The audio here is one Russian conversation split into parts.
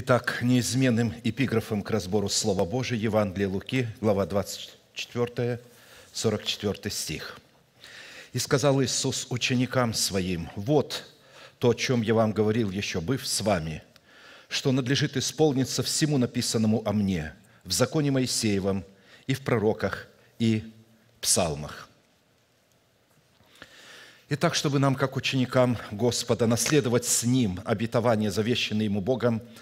Итак, неизменным эпиграфом к разбору Слова Божия Евангелие Луки, глава 24, 44 стих. «И сказал Иисус ученикам Своим, «Вот то, о чем я вам говорил еще, быв с вами, что надлежит исполниться всему написанному о мне в законе Моисеевом и в пророках и псалмах». Итак, чтобы нам, как ученикам Господа, наследовать с Ним обетование, завещанное Ему Богом –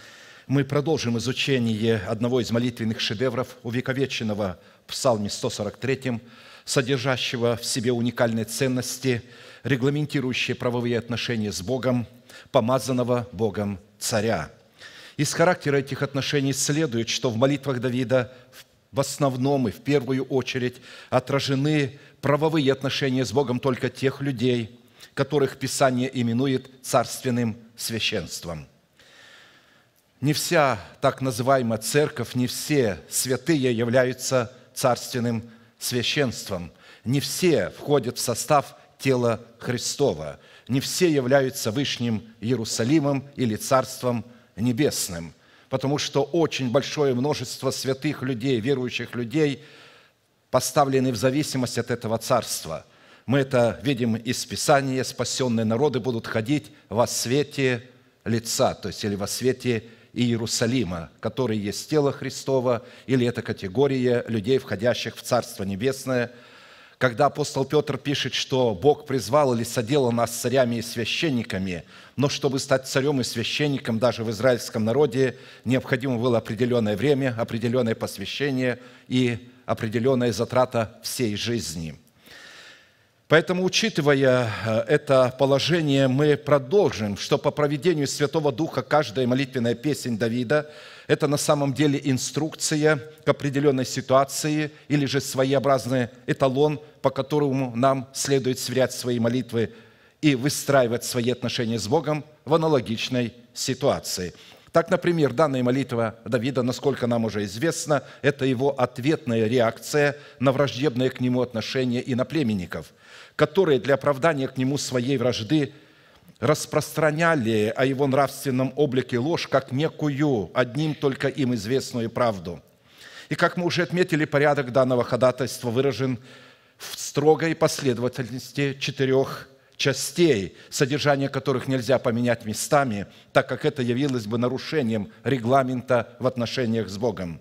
мы продолжим изучение одного из молитвенных шедевров увековеченного в Псалме 143, содержащего в себе уникальные ценности, регламентирующие правовые отношения с Богом, помазанного Богом царя. Из характера этих отношений следует, что в молитвах Давида в основном и в первую очередь отражены правовые отношения с Богом только тех людей, которых Писание именует царственным священством – не вся так называемая церковь, не все святые являются царственным священством, не все входят в состав тела Христова, не все являются Вышним Иерусалимом или Царством Небесным, потому что очень большое множество святых людей, верующих людей поставлены в зависимость от этого царства. Мы это видим из Писания. Спасенные народы будут ходить во свете лица, то есть или во свете и Иерусалима, который есть тело Христова, или это категория людей, входящих в Царство Небесное. Когда апостол Петр пишет, что Бог призвал или соделал нас царями и священниками, но чтобы стать царем и священником даже в израильском народе, необходимо было определенное время, определенное посвящение и определенная затрата всей жизни – Поэтому, учитывая э, это положение, мы продолжим, что по проведению Святого Духа каждая молитвенная песень Давида – это на самом деле инструкция к определенной ситуации или же своеобразный эталон, по которому нам следует сверять свои молитвы и выстраивать свои отношения с Богом в аналогичной ситуации. Так, например, данная молитва Давида, насколько нам уже известно, это его ответная реакция на враждебное к нему отношение племенников, которые для оправдания к нему своей вражды распространяли о его нравственном облике ложь как некую, одним только им известную правду. И как мы уже отметили, порядок данного ходатайства выражен в строгой последовательности четырех частей, содержание которых нельзя поменять местами, так как это явилось бы нарушением регламента в отношениях с Богом.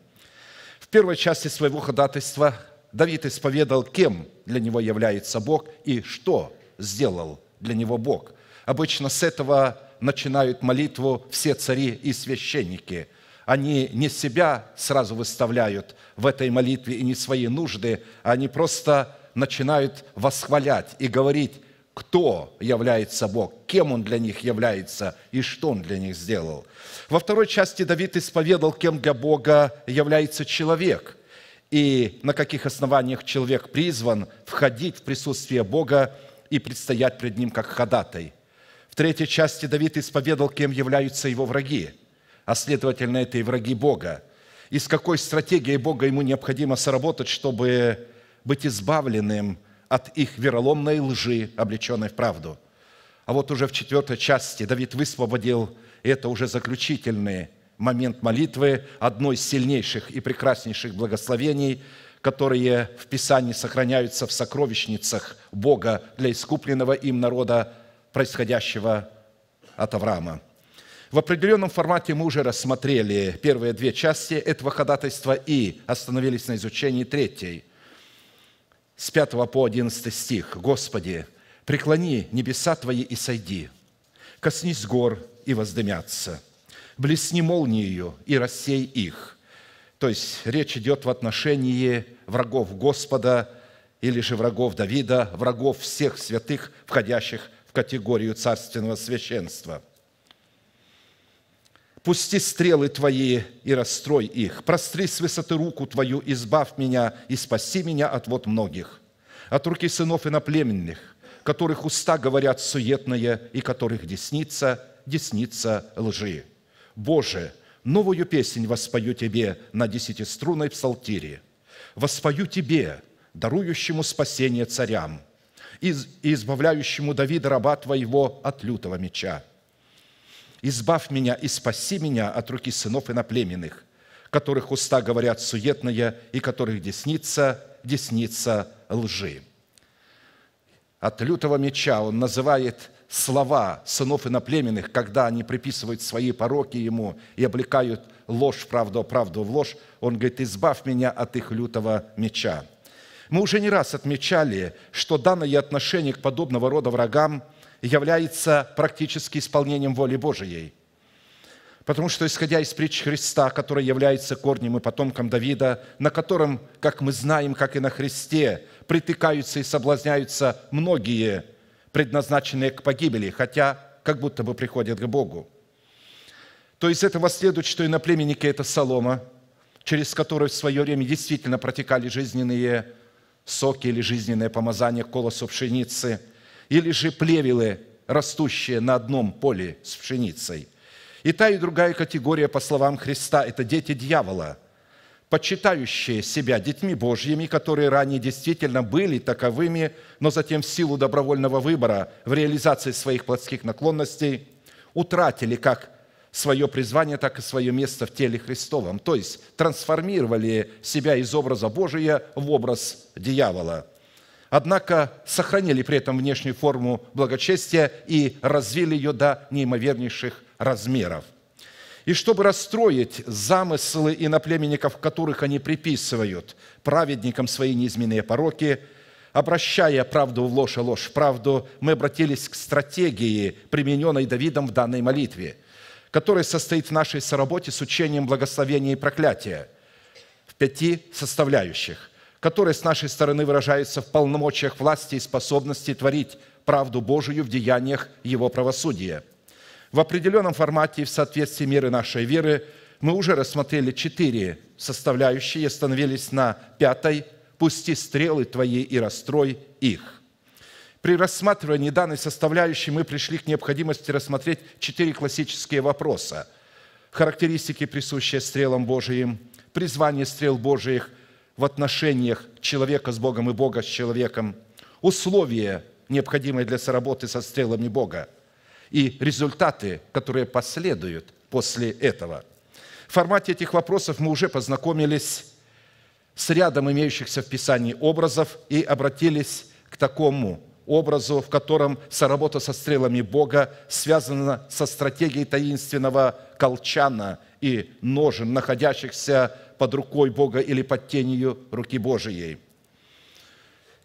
В первой части своего ходатайства Давид исповедал, кем для него является Бог и что сделал для него Бог. Обычно с этого начинают молитву все цари и священники. Они не себя сразу выставляют в этой молитве и не свои нужды, а они просто начинают восхвалять и говорить кто является Бог, кем Он для них является и что Он для них сделал. Во второй части Давид исповедал, кем для Бога является человек и на каких основаниях человек призван входить в присутствие Бога и предстоять пред Ним как ходатай. В третьей части Давид исповедал, кем являются его враги, а следовательно, это и враги Бога, и с какой стратегией Бога ему необходимо сработать, чтобы быть избавленным – от их вероломной лжи, облеченной в правду. А вот уже в четвертой части Давид высвободил, и это уже заключительный момент молитвы, одно из сильнейших и прекраснейших благословений, которые в Писании сохраняются в сокровищницах Бога для искупленного им народа, происходящего от Авраама. В определенном формате мы уже рассмотрели первые две части этого ходатайства и остановились на изучении третьей – с 5 по 11 стих. «Господи, преклони небеса Твои и сойди, коснись гор и воздымятся, блесни молнией и рассей их». То есть речь идет в отношении врагов Господа или же врагов Давида, врагов всех святых, входящих в категорию царственного священства – Пусти стрелы Твои и расстрой их. Простри с высоты руку Твою, избавь меня и спаси меня от вот многих, от руки сынов и иноплеменных, которых уста говорят суетное и которых десница, десница лжи. Боже, новую песнь воспою Тебе на десятиструнной псалтире. Воспою Тебе, дарующему спасение царям и избавляющему Давида, раба Твоего, от лютого меча избавь меня и спаси меня от руки сынов и наплеменных, которых уста говорят суетное и которых десница, десница лжи». От лютого меча он называет слова сынов и наплеменных, когда они приписывают свои пороки ему и облекают ложь правду, правду в ложь, он говорит, избавь меня от их лютого меча. Мы уже не раз отмечали, что данное отношение к подобного рода врагам – является практически исполнением воли Божией. Потому что, исходя из притч Христа, который является корнем и потомком Давида, на котором, как мы знаем, как и на Христе, притыкаются и соблазняются многие, предназначенные к погибели, хотя как будто бы приходят к Богу. То из этого следует, что и на племеннике это солома, через которую в свое время действительно протекали жизненные соки или жизненное помазание колосу пшеницы – или же плевелы, растущие на одном поле с пшеницей. И та, и другая категория, по словам Христа, это дети дьявола, почитающие себя детьми Божьими, которые ранее действительно были таковыми, но затем в силу добровольного выбора в реализации своих плотских наклонностей утратили как свое призвание, так и свое место в теле Христовом. То есть трансформировали себя из образа Божия в образ дьявола – однако сохранили при этом внешнюю форму благочестия и развили ее до неимовернейших размеров. И чтобы расстроить замыслы иноплеменников, которых они приписывают праведникам свои неизменные пороки, обращая правду в ложь, и ложь в правду, мы обратились к стратегии, примененной Давидом в данной молитве, которая состоит в нашей соработе с учением благословения и проклятия в пяти составляющих – которые с нашей стороны выражаются в полномочиях власти и способности творить правду Божию в деяниях Его правосудия. В определенном формате и в соответствии меры нашей веры мы уже рассмотрели четыре составляющие, остановились на пятой «Пусти стрелы твои и расстрой их». При рассматривании данной составляющей мы пришли к необходимости рассмотреть четыре классические вопроса. Характеристики, присущие стрелам Божиим, призвание стрел Божиих – в отношениях человека с Богом и Бога с человеком, условия, необходимые для соработы со стрелами Бога, и результаты, которые последуют после этого. В формате этих вопросов мы уже познакомились с рядом имеющихся в Писании образов и обратились к такому образу, в котором соработа со стрелами Бога связана со стратегией таинственного колчана и ножен, находящихся под рукой Бога или под тенью руки Божией.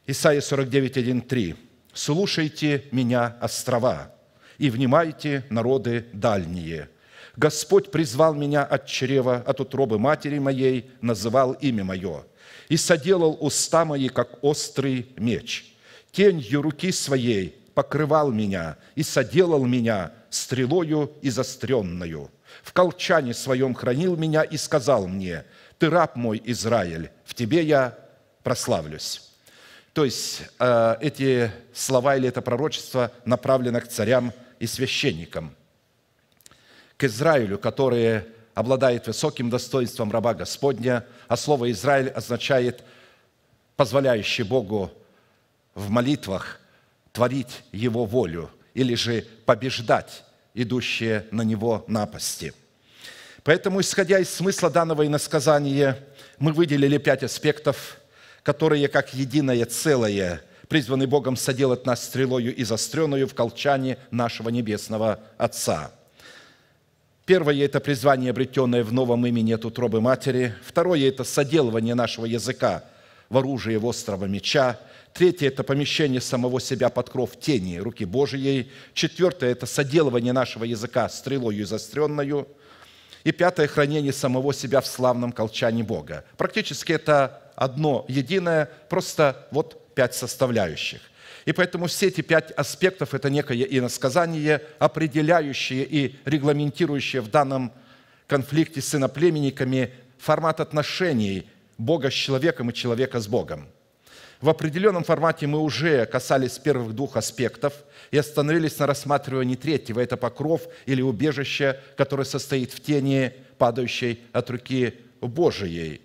Исайя 49, 1, 3. «Слушайте меня, острова, и внимайте, народы дальние. Господь призвал меня от чрева, от утробы матери моей, называл имя мое, и соделал уста мои, как острый меч. Тенью руки своей покрывал меня и соделал меня стрелою изостренную. В колчане своем хранил меня и сказал мне – ты раб мой, Израиль, в тебе я прославлюсь». То есть э, эти слова или это пророчество направлено к царям и священникам, к Израилю, которые обладает высоким достоинством раба Господня, а слово «Израиль» означает позволяющий Богу в молитвах творить Его волю или же побеждать идущие на Него напасти – Поэтому, исходя из смысла данного иносказания, мы выделили пять аспектов, которые, как единое целое, призваны Богом соделать нас стрелою и застреную в колчане нашего Небесного Отца. Первое – это призвание, обретенное в новом имени от утробы матери. Второе – это соделывание нашего языка в оружие острого меча. Третье – это помещение самого себя под кров тени руки Божией. Четвертое – это соделывание нашего языка стрелою и застренную – и пятое – хранение самого себя в славном колчане Бога. Практически это одно единое, просто вот пять составляющих. И поэтому все эти пять аспектов – это некое иносказание, определяющее и регламентирующее в данном конфликте с иноплеменниками формат отношений Бога с человеком и человека с Богом – в определенном формате мы уже касались первых двух аспектов и остановились на рассматривании третьего – это покров или убежище, которое состоит в тени, падающей от руки Божией.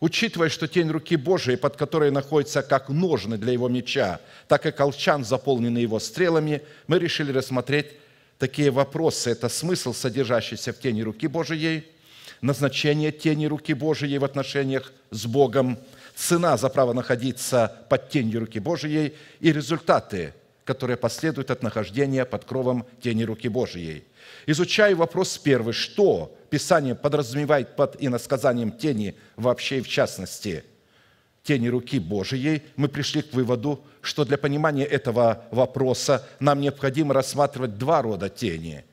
Учитывая, что тень руки Божией, под которой находится как ножны для его меча, так и колчан, заполненный его стрелами, мы решили рассмотреть такие вопросы. Это смысл, содержащийся в тени руки Божией, назначение тени руки Божией в отношениях с Богом – цена за право находиться под тенью руки Божией и результаты, которые последуют от нахождения под кровом тени руки Божией. Изучая вопрос первый, что Писание подразумевает под иносказанием тени вообще и в частности – тени руки Божией, мы пришли к выводу, что для понимания этого вопроса нам необходимо рассматривать два рода тени,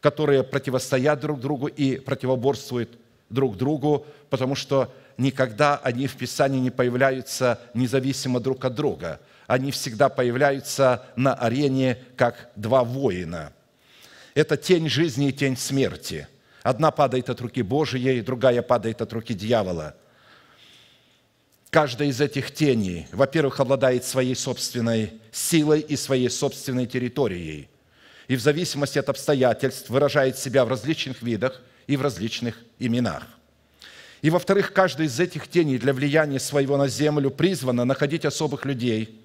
которые противостоят друг другу и противоборствуют друг другу, потому что никогда они в Писании не появляются независимо друг от друга. Они всегда появляются на арене как два воина. Это тень жизни и тень смерти. Одна падает от руки Божьей, другая падает от руки дьявола. Каждая из этих теней, во-первых, обладает своей собственной силой и своей собственной территорией. И в зависимости от обстоятельств выражает себя в различных видах и в различных именах. И, во-вторых, каждая из этих теней для влияния своего на землю призвана находить особых людей,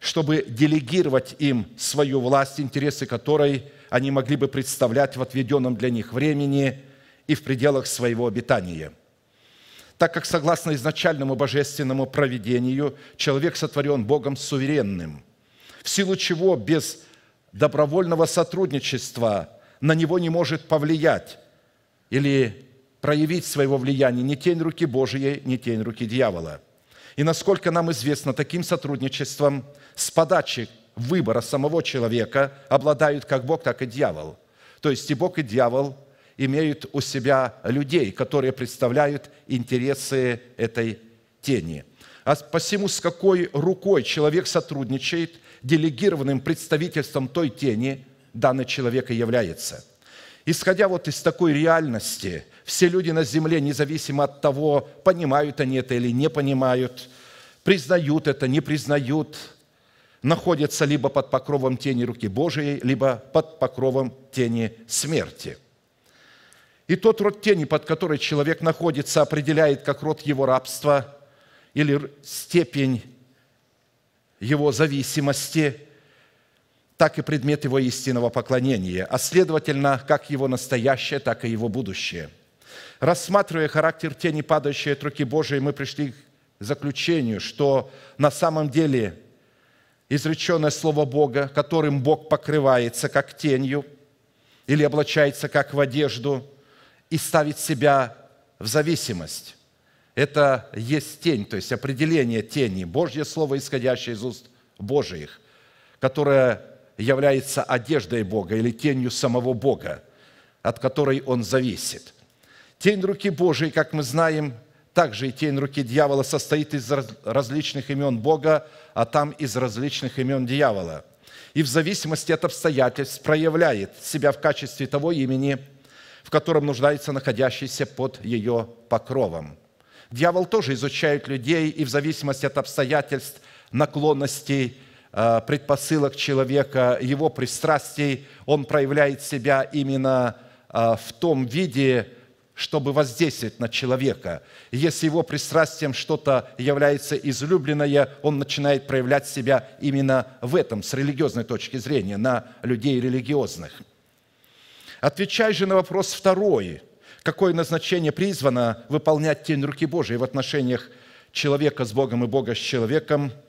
чтобы делегировать им свою власть, интересы которой они могли бы представлять в отведенном для них времени и в пределах своего обитания – так как согласно изначальному божественному проведению человек сотворен Богом суверенным, в силу чего без добровольного сотрудничества на него не может повлиять или проявить своего влияния не тень руки Божией, не тень руки дьявола. И насколько нам известно, таким сотрудничеством с подачи выбора самого человека обладают как Бог, так и дьявол. То есть и Бог, и дьявол имеют у себя людей, которые представляют интересы этой тени. А посему, с какой рукой человек сотрудничает, делегированным представительством той тени данный человек и является – Исходя вот из такой реальности, все люди на земле, независимо от того, понимают они это или не понимают, признают это, не признают, находятся либо под покровом тени руки Божией, либо под покровом тени смерти. И тот род тени, под которой человек находится, определяет как род его рабства или степень его зависимости – так и предмет его истинного поклонения, а следовательно, как его настоящее, так и его будущее. Рассматривая характер тени, падающей от руки Божией, мы пришли к заключению, что на самом деле изреченное Слово Бога, которым Бог покрывается как тенью или облачается как в одежду и ставит себя в зависимость. Это есть тень, то есть определение тени, Божье Слово, исходящее из уст Божиих, которое является одеждой Бога или тенью самого Бога, от которой он зависит. Тень руки Божией, как мы знаем, также и тень руки дьявола состоит из различных имен Бога, а там из различных имен дьявола. И в зависимости от обстоятельств проявляет себя в качестве того имени, в котором нуждается находящийся под ее покровом. Дьявол тоже изучает людей и в зависимости от обстоятельств, наклонностей – Э, предпосылок человека, его пристрастий, он проявляет себя именно э, в том виде, чтобы воздействовать на человека. Если его пристрастием что-то является излюбленное, он начинает проявлять себя именно в этом, с религиозной точки зрения, на людей религиозных. Отвечай же на вопрос второй. Какое назначение призвано выполнять тень руки Божией в отношениях человека с Богом и Бога с человеком –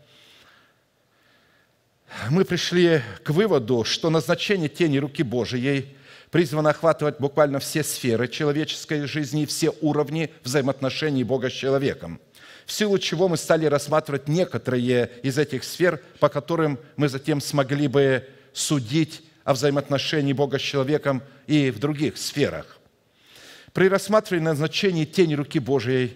мы пришли к выводу, что назначение тени руки Божией призвано охватывать буквально все сферы человеческой жизни и все уровни взаимоотношений Бога с человеком, в силу чего мы стали рассматривать некоторые из этих сфер, по которым мы затем смогли бы судить о взаимоотношении Бога с человеком и в других сферах. При рассматривании назначения тени руки Божией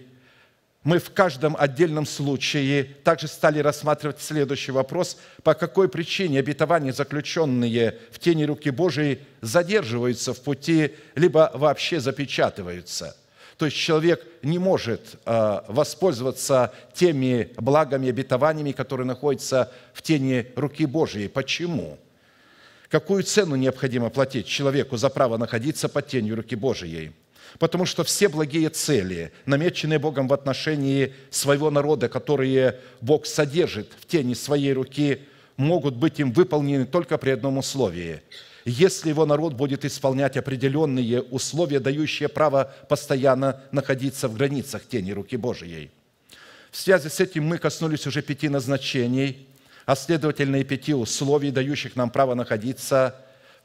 мы в каждом отдельном случае также стали рассматривать следующий вопрос, по какой причине обетования, заключенные в тени руки Божией, задерживаются в пути, либо вообще запечатываются. То есть человек не может а, воспользоваться теми благами, обетованиями, которые находятся в тени руки Божией. Почему? Какую цену необходимо платить человеку за право находиться под тенью руки Божией – Потому что все благие цели, намеченные Богом в отношении своего народа, которые Бог содержит в тени своей руки, могут быть им выполнены только при одном условии – если его народ будет исполнять определенные условия, дающие право постоянно находиться в границах тени руки Божией. В связи с этим мы коснулись уже пяти назначений, а следовательно и пяти условий, дающих нам право находиться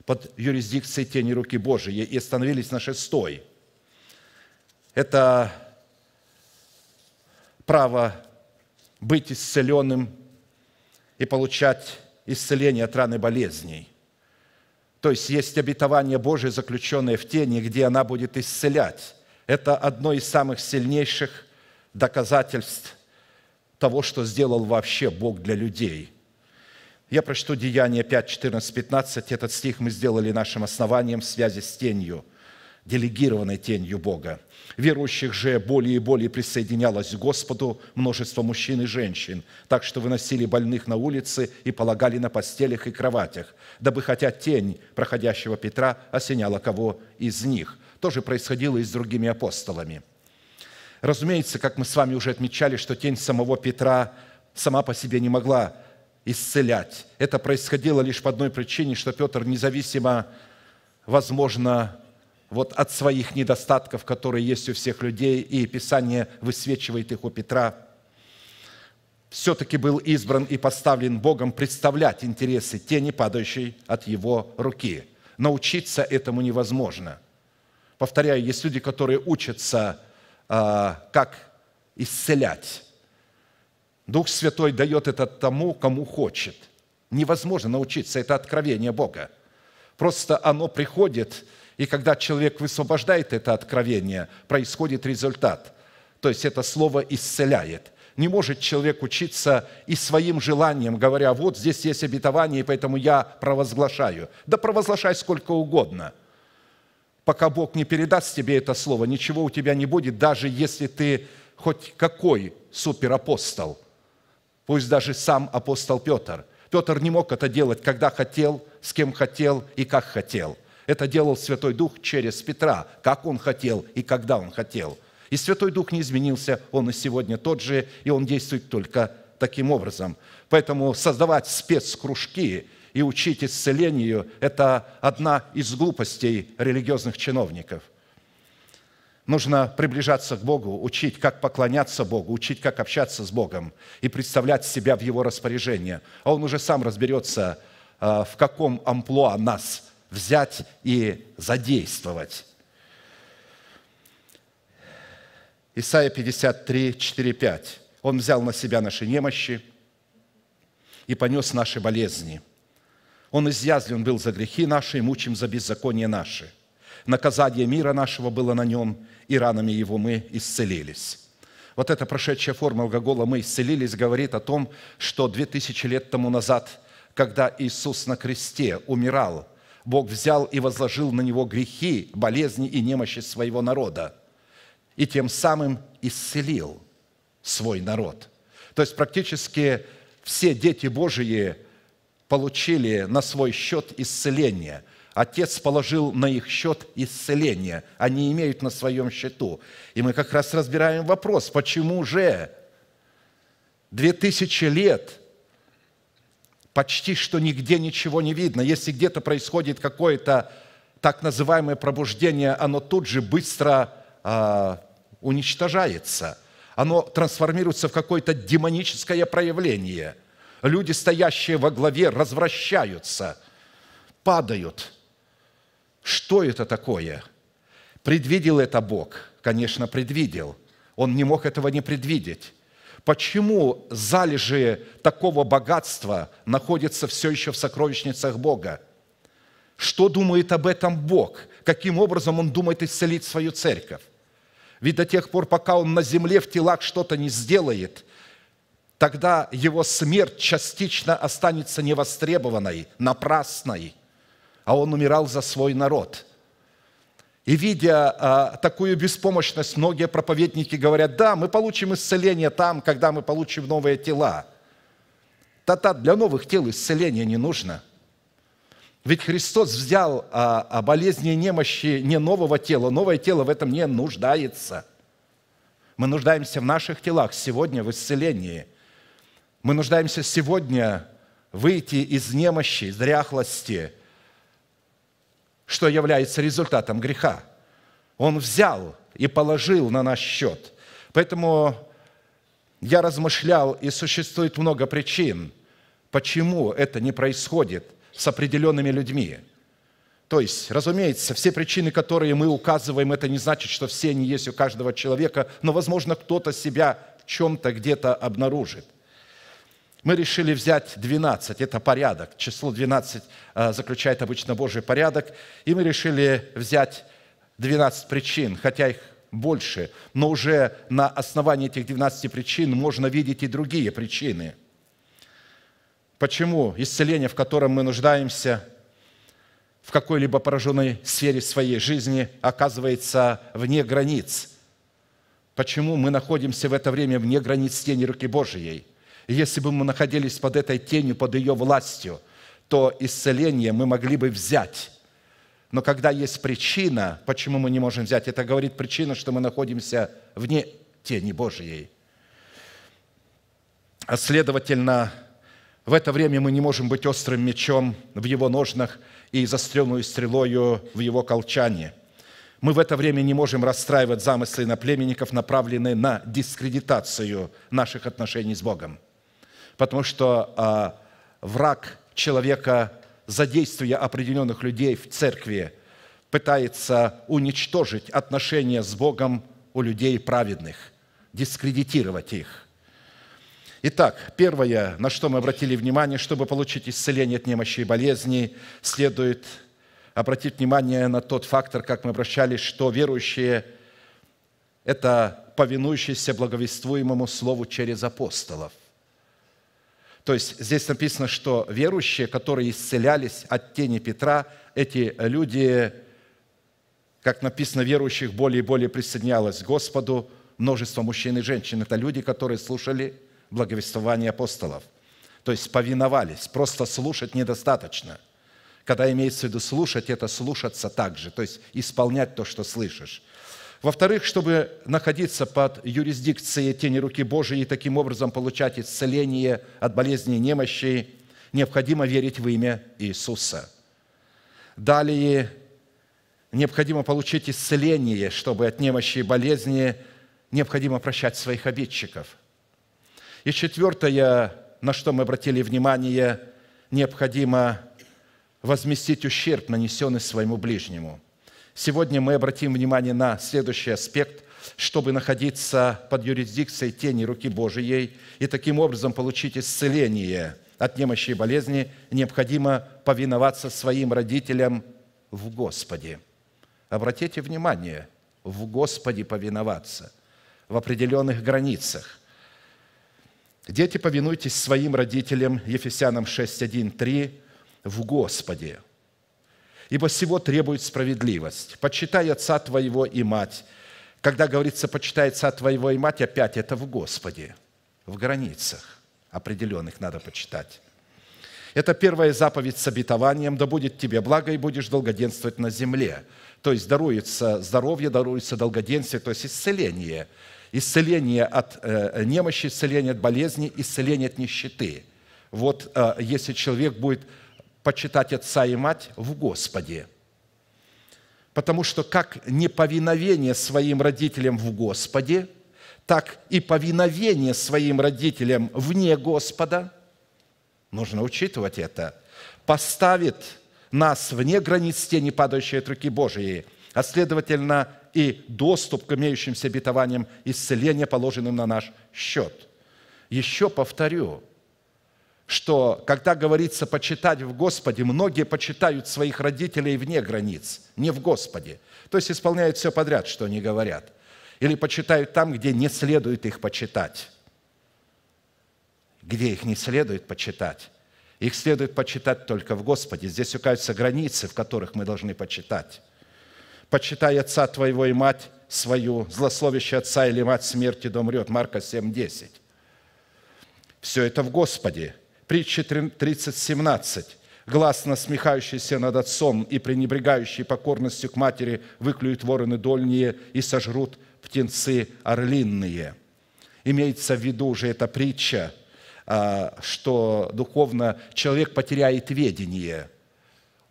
под юрисдикцией тени руки Божией, и остановились на шестой – это право быть исцеленным и получать исцеление от раны болезней. То есть есть обетование Божие, заключенное в тени, где она будет исцелять. Это одно из самых сильнейших доказательств того, что сделал вообще Бог для людей. Я прочту Деяние 5, 14, 15. Этот стих мы сделали нашим основанием в связи с тенью – делегированной тенью Бога. Верующих же более и более присоединялось к Господу множество мужчин и женщин, так что выносили больных на улицы и полагали на постелях и кроватях, дабы хотя тень проходящего Петра осеняла кого из них. То же происходило и с другими апостолами. Разумеется, как мы с вами уже отмечали, что тень самого Петра сама по себе не могла исцелять. Это происходило лишь по одной причине, что Петр независимо, возможно, вот от своих недостатков, которые есть у всех людей, и Писание высвечивает их у Петра, все-таки был избран и поставлен Богом представлять интересы тени, падающей от его руки. Научиться этому невозможно. Повторяю, есть люди, которые учатся, а, как исцелять. Дух Святой дает это тому, кому хочет. Невозможно научиться, это откровение Бога. Просто оно приходит – и когда человек высвобождает это откровение, происходит результат. То есть это слово исцеляет. Не может человек учиться и своим желанием, говоря, вот здесь есть обетование, и поэтому я провозглашаю. Да провозглашай сколько угодно. Пока Бог не передаст тебе это слово, ничего у тебя не будет, даже если ты хоть какой суперапостол. Пусть даже сам апостол Петр. Петр не мог это делать, когда хотел, с кем хотел и как хотел – это делал Святой Дух через Петра, как он хотел и когда он хотел. И Святой Дух не изменился, он и сегодня тот же, и он действует только таким образом. Поэтому создавать спецкружки и учить исцелению – это одна из глупостей религиозных чиновников. Нужно приближаться к Богу, учить, как поклоняться Богу, учить, как общаться с Богом и представлять себя в Его распоряжении. А Он уже сам разберется, а, в каком амплуа нас взять и задействовать. Исайя 53, 4, 5. Он взял на себя наши немощи и понес наши болезни. Он изъязлен был за грехи наши и мучим за беззаконие наши. Наказание мира нашего было на нем, и ранами его мы исцелились. Вот эта прошедшая форма Гогола «мы исцелились» говорит о том, что две тысячи лет тому назад, когда Иисус на кресте умирал Бог взял и возложил на него грехи, болезни и немощи своего народа, и тем самым исцелил свой народ. То есть практически все дети Божии получили на свой счет исцеление. Отец положил на их счет исцеление. Они имеют на своем счету. И мы как раз разбираем вопрос, почему же две тысячи лет – почти что нигде ничего не видно. Если где-то происходит какое-то так называемое пробуждение, оно тут же быстро э, уничтожается. Оно трансформируется в какое-то демоническое проявление. Люди, стоящие во главе, развращаются, падают. Что это такое? Предвидел это Бог? Конечно, предвидел. Он не мог этого не предвидеть. Почему залежи такого богатства находятся все еще в сокровищницах Бога? Что думает об этом Бог? Каким образом Он думает исцелить свою церковь? Ведь до тех пор, пока Он на земле в телах что-то не сделает, тогда Его смерть частично останется невостребованной, напрасной, а Он умирал за свой народ – и видя а, такую беспомощность, многие проповедники говорят, да, мы получим исцеление там, когда мы получим новые тела. Та-та, для новых тел исцеление не нужно. Ведь Христос взял а, а болезни и немощи не нового тела, новое тело в этом не нуждается. Мы нуждаемся в наших телах сегодня в исцелении. Мы нуждаемся сегодня выйти из немощи, из дряхлости – что является результатом греха. Он взял и положил на наш счет. Поэтому я размышлял, и существует много причин, почему это не происходит с определенными людьми. То есть, разумеется, все причины, которые мы указываем, это не значит, что все они есть у каждого человека, но, возможно, кто-то себя в чем-то где-то обнаружит – мы решили взять 12, это порядок. Число 12 э, заключает обычно Божий порядок. И мы решили взять 12 причин, хотя их больше, но уже на основании этих 12 причин можно видеть и другие причины. Почему исцеление, в котором мы нуждаемся, в какой-либо пораженной сфере своей жизни оказывается вне границ? Почему мы находимся в это время вне границ тени руки Божьей? если бы мы находились под этой тенью, под ее властью, то исцеление мы могли бы взять. Но когда есть причина, почему мы не можем взять, это говорит причина, что мы находимся вне тени Божьей. А следовательно, в это время мы не можем быть острым мечом в его ножнах и заостренную стрелою в его колчане. Мы в это время не можем расстраивать замыслы на наплеменников, направленные на дискредитацию наших отношений с Богом – потому что а, враг человека, за действия определенных людей в церкви, пытается уничтожить отношения с Богом у людей праведных, дискредитировать их. Итак, первое, на что мы обратили внимание, чтобы получить исцеление от немощи и болезней, следует обратить внимание на тот фактор, как мы обращались, что верующие – это повинующиеся благовествуемому Слову через апостолов. То есть здесь написано, что верующие, которые исцелялись от тени Петра, эти люди, как написано, верующих более и более присоединялось к Господу, множество мужчин и женщин. Это люди, которые слушали благовествование апостолов. То есть повиновались. Просто слушать недостаточно. Когда имеется в виду слушать, это слушаться также, то есть исполнять то, что слышишь. Во-вторых, чтобы находиться под юрисдикцией тени руки Божией и таким образом получать исцеление от болезней и немощей, необходимо верить в имя Иисуса. Далее, необходимо получить исцеление, чтобы от немощи и болезни необходимо прощать своих обидчиков. И четвертое, на что мы обратили внимание, необходимо возместить ущерб, нанесенный своему ближнему – Сегодня мы обратим внимание на следующий аспект, чтобы находиться под юрисдикцией тени руки Божией и таким образом получить исцеление от немощи и болезни, необходимо повиноваться своим родителям в Господе. Обратите внимание, в Господе повиноваться, в определенных границах – Дети, повинуйтесь своим родителям, Ефесянам 6, 1, 3, в Господе ибо всего требует справедливость. Почитай отца твоего и мать. Когда говорится «почитай отца твоего и мать», опять это в Господе, в границах определенных надо почитать. Это первая заповедь с обетованием «Да будет тебе благо, и будешь долгоденствовать на земле». То есть даруется здоровье, даруется долгоденствие, то есть исцеление. Исцеление от э, немощи, исцеление от болезни, исцеление от нищеты. Вот э, если человек будет почитать отца и мать в Господе. Потому что как неповиновение своим родителям в Господе, так и повиновение своим родителям вне Господа, нужно учитывать это, поставит нас вне границ тени, падающей от руки Божией, а следовательно и доступ к имеющимся обетованиям исцеления, положенным на наш счет. Еще повторю – что когда говорится «почитать в Господе», многие почитают своих родителей вне границ, не в Господе. То есть исполняют все подряд, что они говорят. Или почитают там, где не следует их почитать. Где их не следует почитать. Их следует почитать только в Господе. Здесь указываются границы, в которых мы должны почитать. «Почитай отца твоего и мать свою, злословище отца или мать смерти да умрет». Марка 7:10. Все это в Господе – притча 30.17. Глаз, насмехающийся над отцом и пренебрегающий покорностью к матери, выклюют вороны дольние и сожрут птенцы орлинные. Имеется в виду уже эта притча, а, что духовно человек потеряет ведение,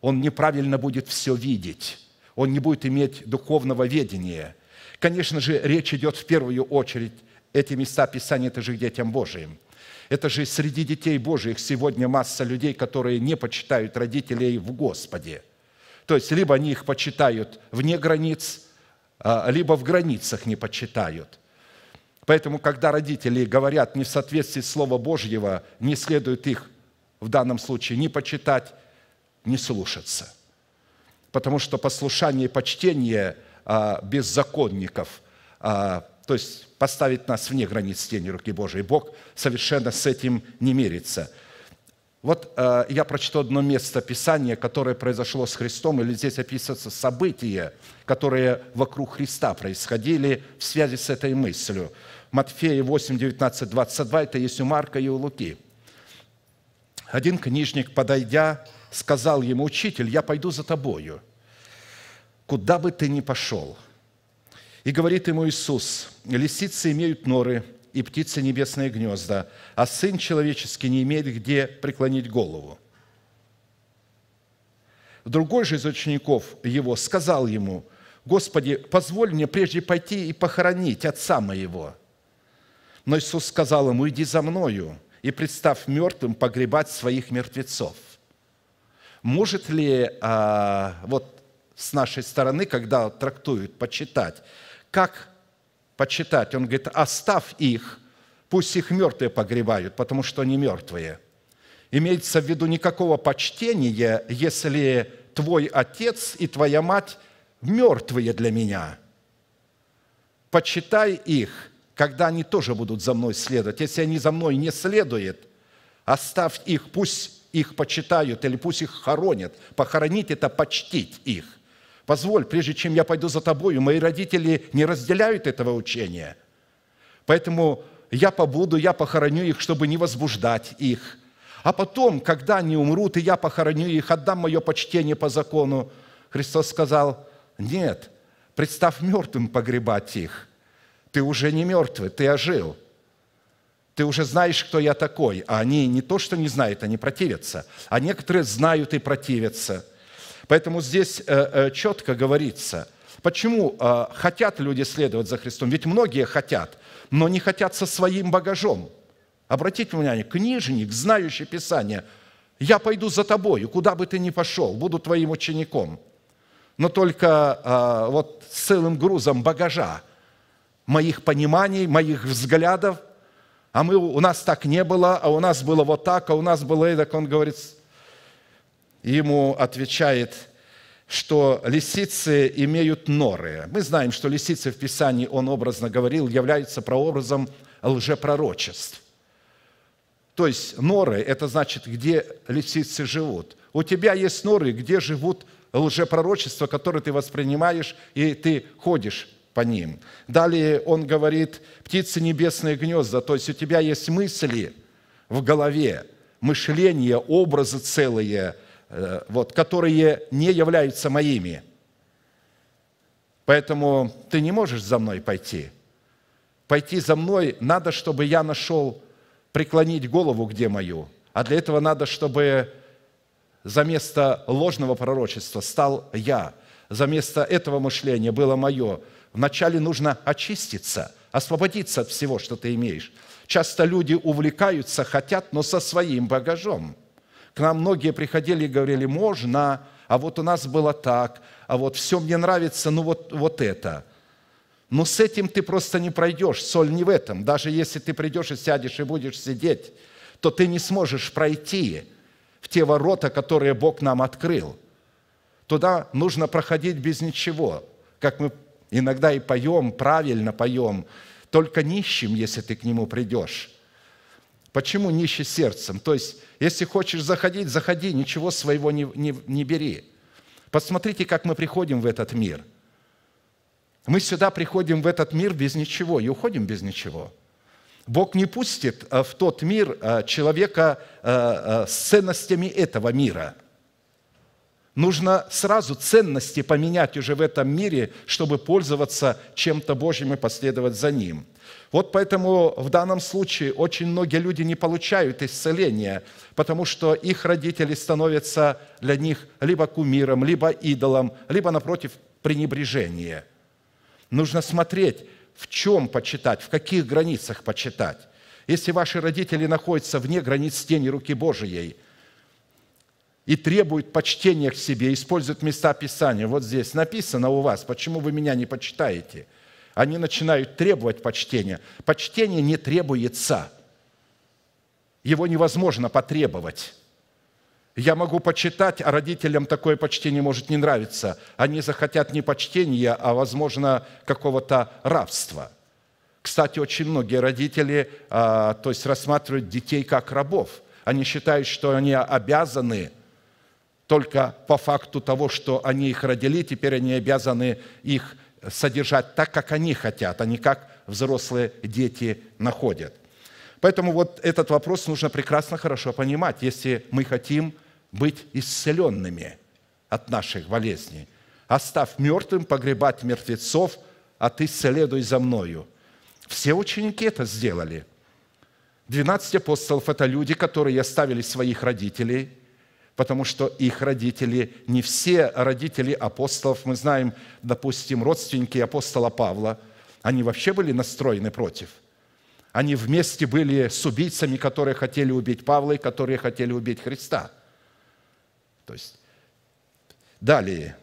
он неправильно будет все видеть, он не будет иметь духовного ведения. Конечно же, речь идет в первую очередь, эти места Писания – это же к детям Божиим – это же среди детей Божьих сегодня масса людей, которые не почитают родителей в Господе. То есть, либо они их почитают вне границ, а, либо в границах не почитают. Поэтому, когда родители говорят не в соответствии с Слова Божьего, не следует их в данном случае не почитать, не слушаться. Потому что послушание и почтение а, беззаконников, а, то есть поставить нас вне границ тени руки Божией. Бог совершенно с этим не мерится. Вот э, я прочту одно место Писания, которое произошло с Христом, или здесь описываются события, которые вокруг Христа происходили в связи с этой мыслью. Матфея 8, 19, 22, это есть у Марка и у Луки. Один книжник, подойдя, сказал ему, «Учитель, я пойду за тобою, куда бы ты ни пошел». И говорит ему Иисус, «Лисицы имеют норы, и птицы небесные гнезда, а Сын Человеческий не имеет где преклонить голову». Другой же из учеников его сказал ему, «Господи, позволь мне прежде пойти и похоронить отца моего». Но Иисус сказал ему, «Иди за мною и, представь мертвым, погребать своих мертвецов». Может ли а, вот с нашей стороны, когда трактуют, почитать, как почитать? Он говорит, оставь их, пусть их мертвые погребают, потому что они мертвые. Имеется в виду никакого почтения, если твой отец и твоя мать мертвые для меня. Почитай их, когда они тоже будут за мной следовать. Если они за мной не следуют, оставь их, пусть их почитают или пусть их хоронят. Похоронить – это почтить их – Позволь, прежде чем я пойду за тобою, мои родители не разделяют этого учения. Поэтому я побуду, я похороню их, чтобы не возбуждать их. А потом, когда они умрут, и я похороню их, отдам мое почтение по закону. Христос сказал, нет, представь мертвым погребать их. Ты уже не мертвый, ты ожил. Ты уже знаешь, кто я такой. А они не то, что не знают, они противятся. А некоторые знают и противятся – Поэтому здесь э, э, четко говорится, почему э, хотят люди следовать за Христом. Ведь многие хотят, но не хотят со своим багажом. Обратите внимание, книжник, знающий Писание, я пойду за тобою, куда бы ты ни пошел, буду твоим учеником. Но только вот с целым грузом багажа, моих пониманий, моих взглядов, а мы, у нас так не было, а у нас было вот так, а у нас было и так. Он говорит, ему отвечает, что лисицы имеют норы. Мы знаем, что лисицы в Писании, он образно говорил, являются прообразом лжепророчеств. То есть норы – это значит, где лисицы живут. У тебя есть норы, где живут лжепророчества, которые ты воспринимаешь, и ты ходишь по ним. Далее он говорит, птицы небесные гнезда, то есть у тебя есть мысли в голове, мышление, образы целые – Э, вот, которые не являются моими. Поэтому ты не можешь за мной пойти. Пойти за мной надо, чтобы я нашел преклонить голову где мою. А для этого надо, чтобы за место ложного пророчества стал я. За место этого мышления было мое. Вначале нужно очиститься, освободиться от всего, что ты имеешь. Часто люди увлекаются, хотят, но со своим багажом – к нам многие приходили и говорили, можно, а вот у нас было так, а вот все мне нравится, ну вот, вот это. Но с этим ты просто не пройдешь, соль не в этом. Даже если ты придешь и сядешь и будешь сидеть, то ты не сможешь пройти в те ворота, которые Бог нам открыл. Туда нужно проходить без ничего, как мы иногда и поем, правильно поем, только нищим, если ты к нему придешь. Почему нищий сердцем? То есть если хочешь заходить, заходи, ничего своего не, не, не бери. Посмотрите, как мы приходим в этот мир. Мы сюда приходим в этот мир без ничего и уходим без ничего. Бог не пустит э, в тот мир э, человека э, с ценностями этого мира. Нужно сразу ценности поменять уже в этом мире, чтобы пользоваться чем-то Божьим и последовать за Ним – вот поэтому в данном случае очень многие люди не получают исцеления, потому что их родители становятся для них либо кумиром, либо идолом, либо, напротив, пренебрежение. Нужно смотреть, в чем почитать, в каких границах почитать. Если ваши родители находятся вне границ тени руки Божией – и требуют почтения к себе, используют места Писания. Вот здесь написано у вас, почему вы меня не почитаете – они начинают требовать почтения. Почтение не требуется. Его невозможно потребовать. Я могу почитать, а родителям такое почтение может не нравиться. Они захотят не почтения, а, возможно, какого-то рабства. Кстати, очень многие родители а, то есть рассматривают детей как рабов. Они считают, что они обязаны только по факту того, что они их родили, теперь они обязаны их содержать так, как они хотят, а не как взрослые дети находят. Поэтому вот этот вопрос нужно прекрасно хорошо понимать, если мы хотим быть исцеленными от наших болезней. «Оставь «А мертвым погребать мертвецов, а ты следуй за мною». Все ученики это сделали. Двенадцать апостолов – это люди, которые оставили своих родителей – потому что их родители, не все родители апостолов, мы знаем, допустим, родственники апостола Павла, они вообще были настроены против. Они вместе были с убийцами, которые хотели убить Павла и которые хотели убить Христа. То есть, далее,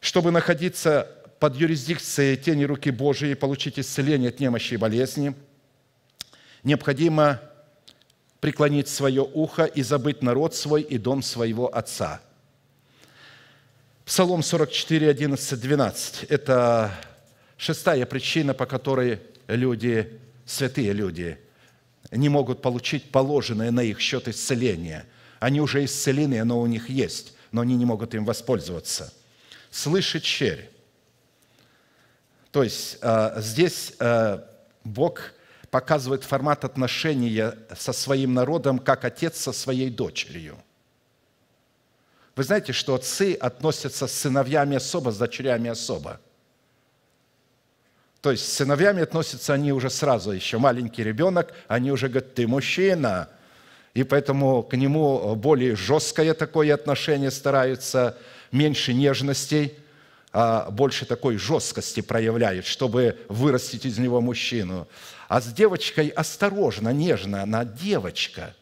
чтобы находиться под юрисдикцией тени руки Божией и получить исцеление от немощи и болезни, необходимо преклонить свое ухо и забыть народ свой и дом своего отца». Псалом 44, 11, 12 – это шестая причина, по которой люди, святые люди, не могут получить положенное на их счет исцеление. Они уже исцелены, оно у них есть, но они не могут им воспользоваться. Слышит черь. То есть а, здесь а, Бог – показывает формат отношения со своим народом, как отец со своей дочерью. Вы знаете, что отцы относятся с сыновьями особо, с дочерями особо. То есть с сыновьями относятся они уже сразу, еще маленький ребенок, они уже говорят, ты мужчина, и поэтому к нему более жесткое такое отношение стараются, меньше нежностей, а больше такой жесткости проявляют, чтобы вырастить из него мужчину а с девочкой осторожно, нежно, она девочка.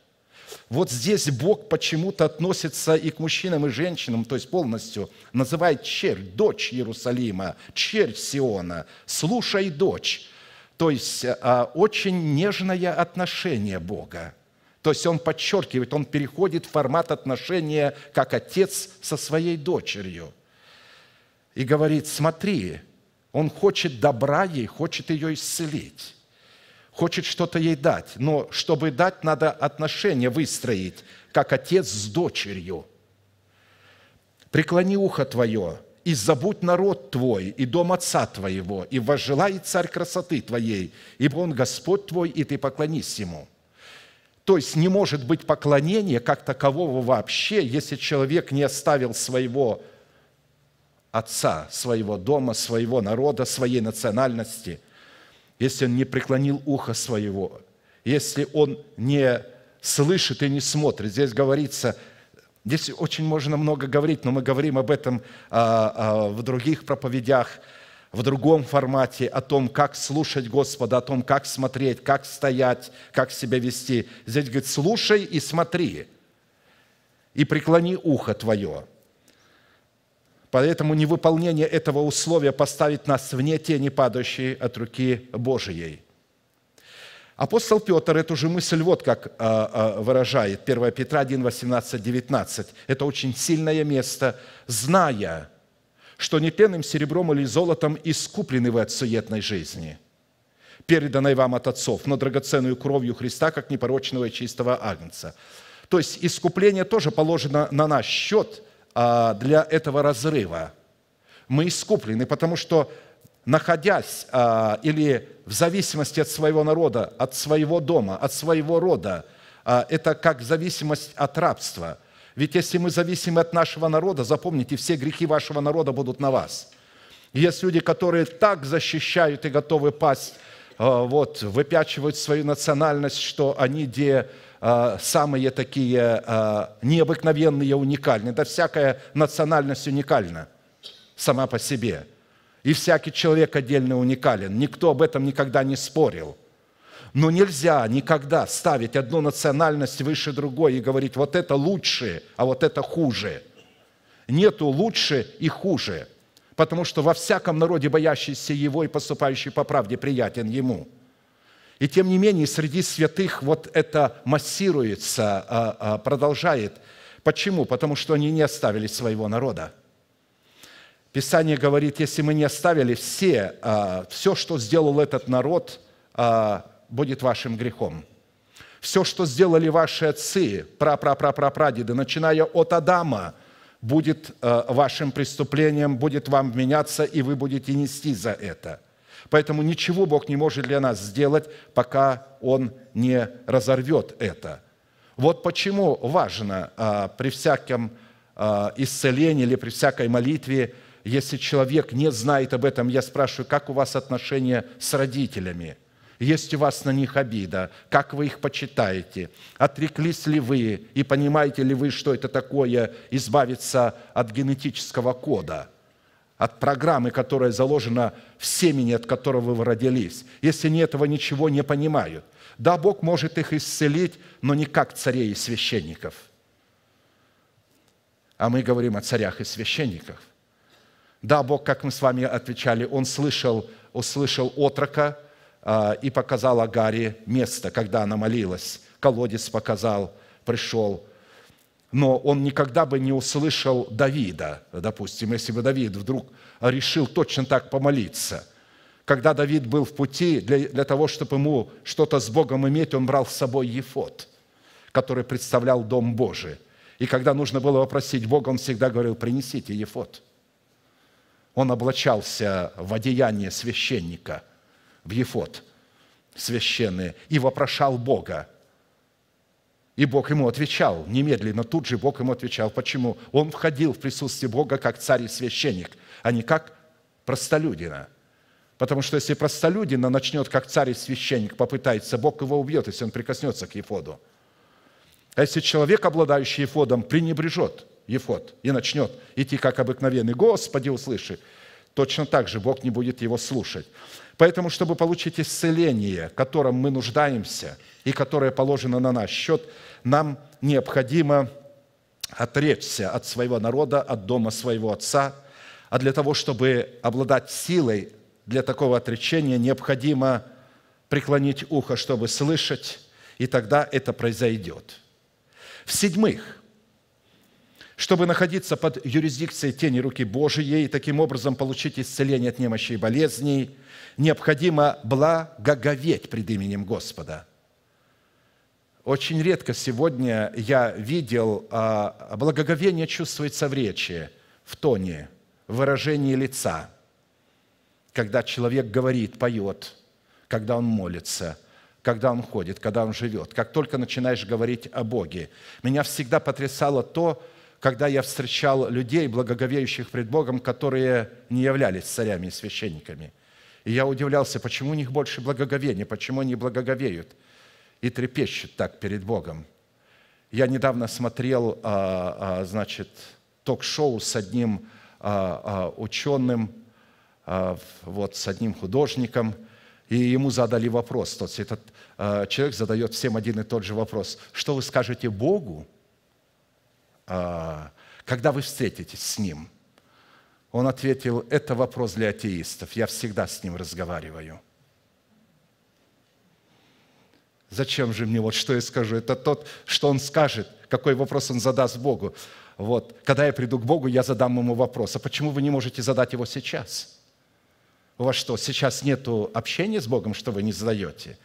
Вот здесь Бог почему-то относится и к мужчинам, и женщинам, то есть полностью называет черь, дочь Иерусалима, черь Сиона, слушай, дочь. То есть а, очень нежное отношение Бога. То есть он подчеркивает, он переходит в формат отношения как отец со своей дочерью. И говорит, смотри, он хочет добра ей, хочет ее исцелить хочет что-то ей дать, но чтобы дать, надо отношения выстроить, как отец с дочерью. «Преклони ухо твое, и забудь народ твой, и дом отца твоего, и возжелай царь красоты твоей, ибо он Господь твой, и ты поклонись ему». То есть не может быть поклонения как такового вообще, если человек не оставил своего отца, своего дома, своего народа, своей национальности, если он не преклонил ухо своего, если он не слышит и не смотрит. Здесь говорится, здесь очень можно много говорить, но мы говорим об этом а, а, в других проповедях, в другом формате, о том, как слушать Господа, о том, как смотреть, как стоять, как себя вести. Здесь говорит, слушай и смотри, и преклони ухо твое – Поэтому невыполнение этого условия поставит нас вне тени, падающей от руки Божией. Апостол Петр эту же мысль вот как э, э, выражает. 1 Петра 1, 18, 19. Это очень сильное место. «Зная, что не пенным серебром или золотом искуплены вы от суетной жизни, переданной вам от отцов, но драгоценную кровью Христа, как непорочного и чистого агнца». То есть искупление тоже положено на наш счет – а, для этого разрыва. Мы искуплены, потому что находясь а, или в зависимости от своего народа, от своего дома, от своего рода, а, это как зависимость от рабства. Ведь если мы зависимы от нашего народа, запомните, все грехи вашего народа будут на вас. Есть люди, которые так защищают и готовы пасть, вот, выпячивают свою национальность, что они, где Э, самые такие э, необыкновенные, уникальные. Да всякая национальность уникальна сама по себе. И всякий человек отдельно уникален. Никто об этом никогда не спорил. Но нельзя никогда ставить одну национальность выше другой и говорить, вот это лучше, а вот это хуже. Нету лучше и хуже, потому что во всяком народе, боящийся его и поступающий по правде, приятен ему – и тем не менее, среди святых вот это массируется, а, а, продолжает. Почему? Потому что они не оставили своего народа. Писание говорит, если мы не оставили все, а, все, что сделал этот народ, будет вашим грехом. Все, что сделали ваши отцы, пра пра пра прадеды начиная от Адама, будет вашим преступлением, будет вам вменяться, и вы будете нести за это – Поэтому ничего Бог не может для нас сделать, пока Он не разорвет это. Вот почему важно а, при всяком а, исцелении или при всякой молитве, если человек не знает об этом, я спрашиваю, как у вас отношения с родителями? Есть у вас на них обида? Как вы их почитаете? Отреклись ли вы и понимаете ли вы, что это такое избавиться от генетического кода – от программы, которая заложена в семени, от которого вы родились, если они этого ничего не понимают. Да, Бог может их исцелить, но не как царей и священников. А мы говорим о царях и священниках. Да, Бог, как мы с вами отвечали, Он слышал, услышал отрока э, и показал Агаре место, когда она молилась. Колодец показал, пришел, но он никогда бы не услышал Давида, допустим, если бы Давид вдруг решил точно так помолиться. Когда Давид был в пути, для, для того, чтобы ему что-то с Богом иметь, он брал с собой Ефот, который представлял Дом Божий. И когда нужно было попросить Бога, он всегда говорил, принесите Ефот. Он облачался в одеяние священника, в Ефот священное, и вопрошал Бога – и Бог ему отвечал немедленно, тут же Бог ему отвечал. Почему? Он входил в присутствие Бога как царь и священник, а не как простолюдина. Потому что если простолюдина начнет как царь и священник попытается, Бог его убьет, если он прикоснется к Ефоду. А если человек, обладающий Ефодом, пренебрежет Ефод и начнет идти как обыкновенный, «Господи, услыши!» точно так же Бог не будет его слушать. Поэтому, чтобы получить исцеление, которым мы нуждаемся и которое положено на наш счет, нам необходимо отречься от своего народа, от дома своего отца. А для того, чтобы обладать силой для такого отречения, необходимо преклонить ухо, чтобы слышать, и тогда это произойдет. В-седьмых, чтобы находиться под юрисдикцией тени руки Божией и таким образом получить исцеление от немощи и болезней, необходимо благоговеть пред именем Господа. Очень редко сегодня я видел, а, благоговение чувствуется в речи, в тоне, в выражении лица, когда человек говорит, поет, когда он молится – когда он ходит, когда он живет, как только начинаешь говорить о Боге. Меня всегда потрясало то, когда я встречал людей, благоговеющих пред Богом, которые не являлись царями и священниками. И я удивлялся, почему у них больше благоговения, почему они благоговеют и трепещут так перед Богом. Я недавно смотрел, а, а, значит, ток-шоу с одним а, ученым, вот с одним художником, и ему задали вопрос. Тот, этот человек задает всем один и тот же вопрос. Что вы скажете Богу, а, когда вы встретитесь с ним? Он ответил, это вопрос для атеистов, я всегда с ним разговариваю. Зачем же мне, вот что я скажу? Это тот, что он скажет, какой вопрос он задаст Богу. Вот, когда я приду к Богу, я задам ему вопрос, а почему вы не можете задать его сейчас? У вас что, сейчас нет общения с Богом, что вы не задаете?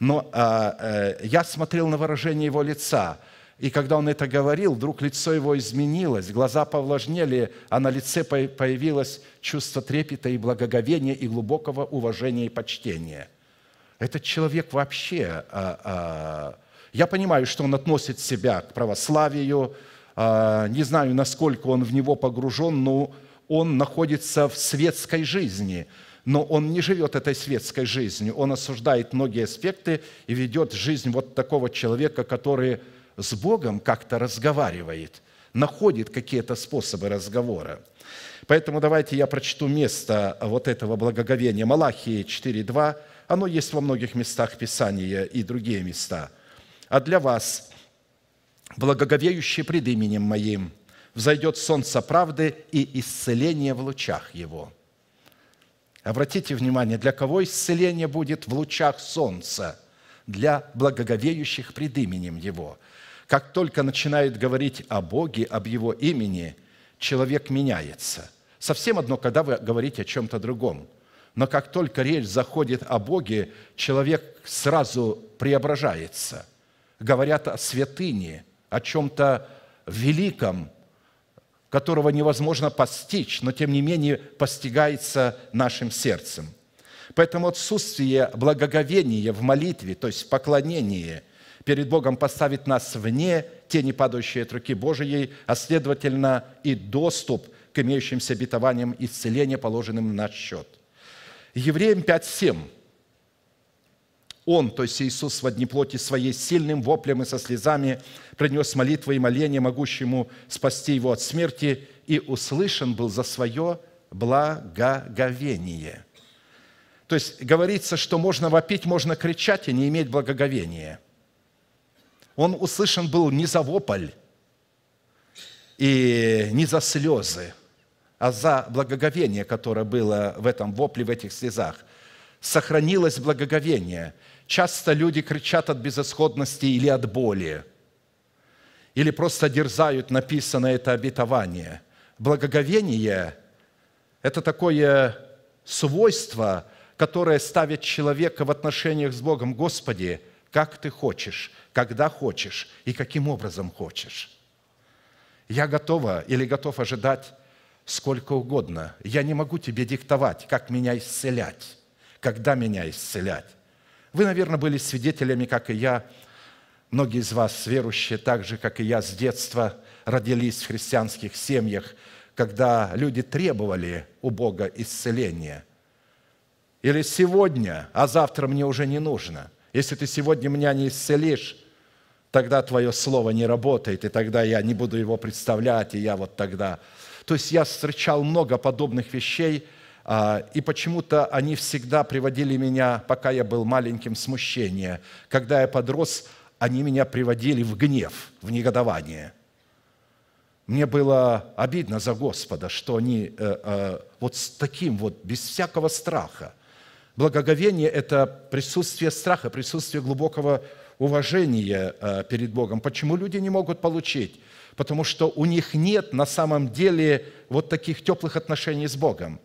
Но а, а, я смотрел на выражение его лица – и когда он это говорил, вдруг лицо его изменилось, глаза повлажнели, а на лице появилось чувство трепета и благоговения, и глубокого уважения и почтения. Этот человек вообще... А, а, я понимаю, что он относит себя к православию, а, не знаю, насколько он в него погружен, но он находится в светской жизни – но он не живет этой светской жизнью, он осуждает многие аспекты и ведет жизнь вот такого человека, который с Богом как-то разговаривает, находит какие-то способы разговора. Поэтому давайте я прочту место вот этого благоговения. Малахии 4.2, оно есть во многих местах Писания и другие места. «А для вас, благоговеющие пред именем Моим, взойдет солнце правды и исцеление в лучах его». Обратите внимание, для кого исцеление будет в лучах солнца? Для благоговеющих пред именем его – как только начинают говорить о Боге, об Его имени, человек меняется. Совсем одно, когда вы говорите о чем-то другом. Но как только речь заходит о Боге, человек сразу преображается. Говорят о святыне, о чем-то великом, которого невозможно постичь, но тем не менее постигается нашим сердцем. Поэтому отсутствие благоговения в молитве, то есть в поклонении – Перед Богом поставит нас вне тени падающей от руки Божией, а следовательно и доступ к имеющимся обетованиям исцеления, положенным на счет. Евреям 5.7. Он, то есть Иисус в одни плоти своей, сильным воплем и со слезами принес молитвы и моления, могущему спасти его от смерти, и услышан был за свое благоговение. То есть говорится, что можно вопить, можно кричать и не иметь благоговения – он услышан был не за вопль и не за слезы, а за благоговение, которое было в этом вопле, в этих слезах. Сохранилось благоговение. Часто люди кричат от безысходности или от боли, или просто дерзают написанное это обетование. Благоговение – это такое свойство, которое ставит человека в отношениях с Богом. «Господи, – как ты хочешь, когда хочешь и каким образом хочешь. Я готова или готов ожидать сколько угодно. Я не могу тебе диктовать, как меня исцелять, когда меня исцелять. Вы, наверное, были свидетелями, как и я, многие из вас верующие, так же, как и я, с детства родились в христианских семьях, когда люди требовали у Бога исцеления. Или сегодня, а завтра мне уже не нужно. Если ты сегодня меня не исцелишь, тогда твое слово не работает, и тогда я не буду его представлять, и я вот тогда. То есть я встречал много подобных вещей, а, и почему-то они всегда приводили меня, пока я был маленьким, в смущение. Когда я подрос, они меня приводили в гнев, в негодование. Мне было обидно за Господа, что они э, э, вот с таким вот, без всякого страха – Благоговение – это присутствие страха, присутствие глубокого уважения э, перед Богом. Почему люди не могут получить? Потому что у них нет на самом деле вот таких теплых отношений с Богом.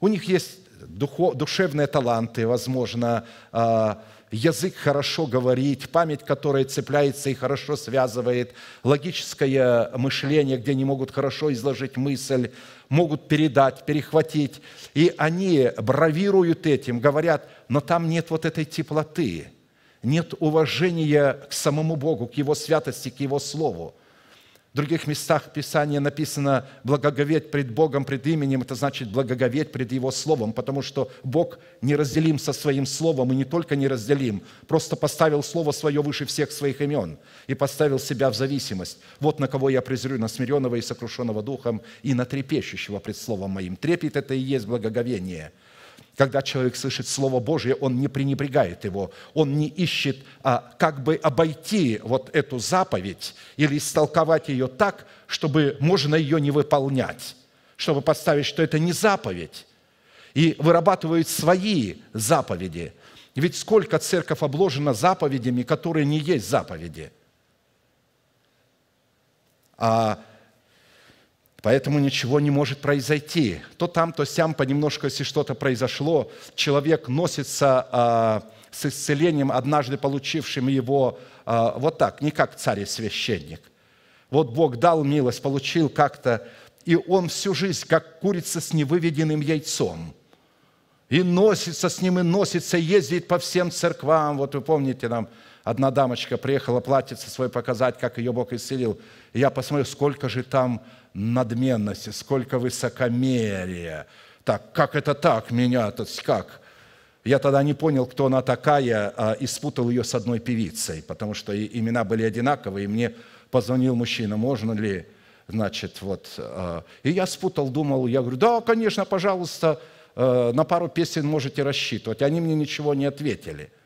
У них есть духов, душевные таланты, возможно, э, язык хорошо говорит, память, которая цепляется и хорошо связывает, логическое мышление, где они могут хорошо изложить мысль, могут передать, перехватить. И они бравируют этим, говорят, но там нет вот этой теплоты, нет уважения к самому Богу, к Его святости, к Его Слову других местах Писания написано «благоговеть пред Богом, пред именем». Это значит «благоговеть пред Его Словом», потому что Бог неразделим со Своим Словом, и не только неразделим, просто поставил Слово Свое выше всех своих имен и поставил себя в зависимость. «Вот на кого я презрю, на смиренного и сокрушенного духом, и на трепещущего пред Словом моим». Трепет – это и есть благоговение – когда человек слышит Слово Божье, он не пренебрегает его, он не ищет, а как бы обойти вот эту заповедь или истолковать ее так, чтобы можно ее не выполнять, чтобы подставить, что это не заповедь, и вырабатывают свои заповеди. Ведь сколько церковь обложена заповедями, которые не есть заповеди – а Поэтому ничего не может произойти. То там, то сям понемножку, если что-то произошло, человек носится а, с исцелением, однажды получившим его а, вот так, не как царь и священник. Вот Бог дал милость, получил как-то, и он всю жизнь как курица с невыведенным яйцом. И носится с ним, и носится, ездит по всем церквам. Вот вы помните, нам? Одна дамочка приехала платиться, свой показать, как ее Бог исцелил. И я посмотрел, сколько же там надменности, сколько высокомерия. Так, как это так меня, то есть как? Я тогда не понял, кто она такая, а, и спутал ее с одной певицей, потому что имена были одинаковые, и мне позвонил мужчина, можно ли, значит, вот. А. и я спутал, думал, я говорю, да, конечно, пожалуйста, а, на пару песен можете рассчитывать. Они мне ничего не ответили –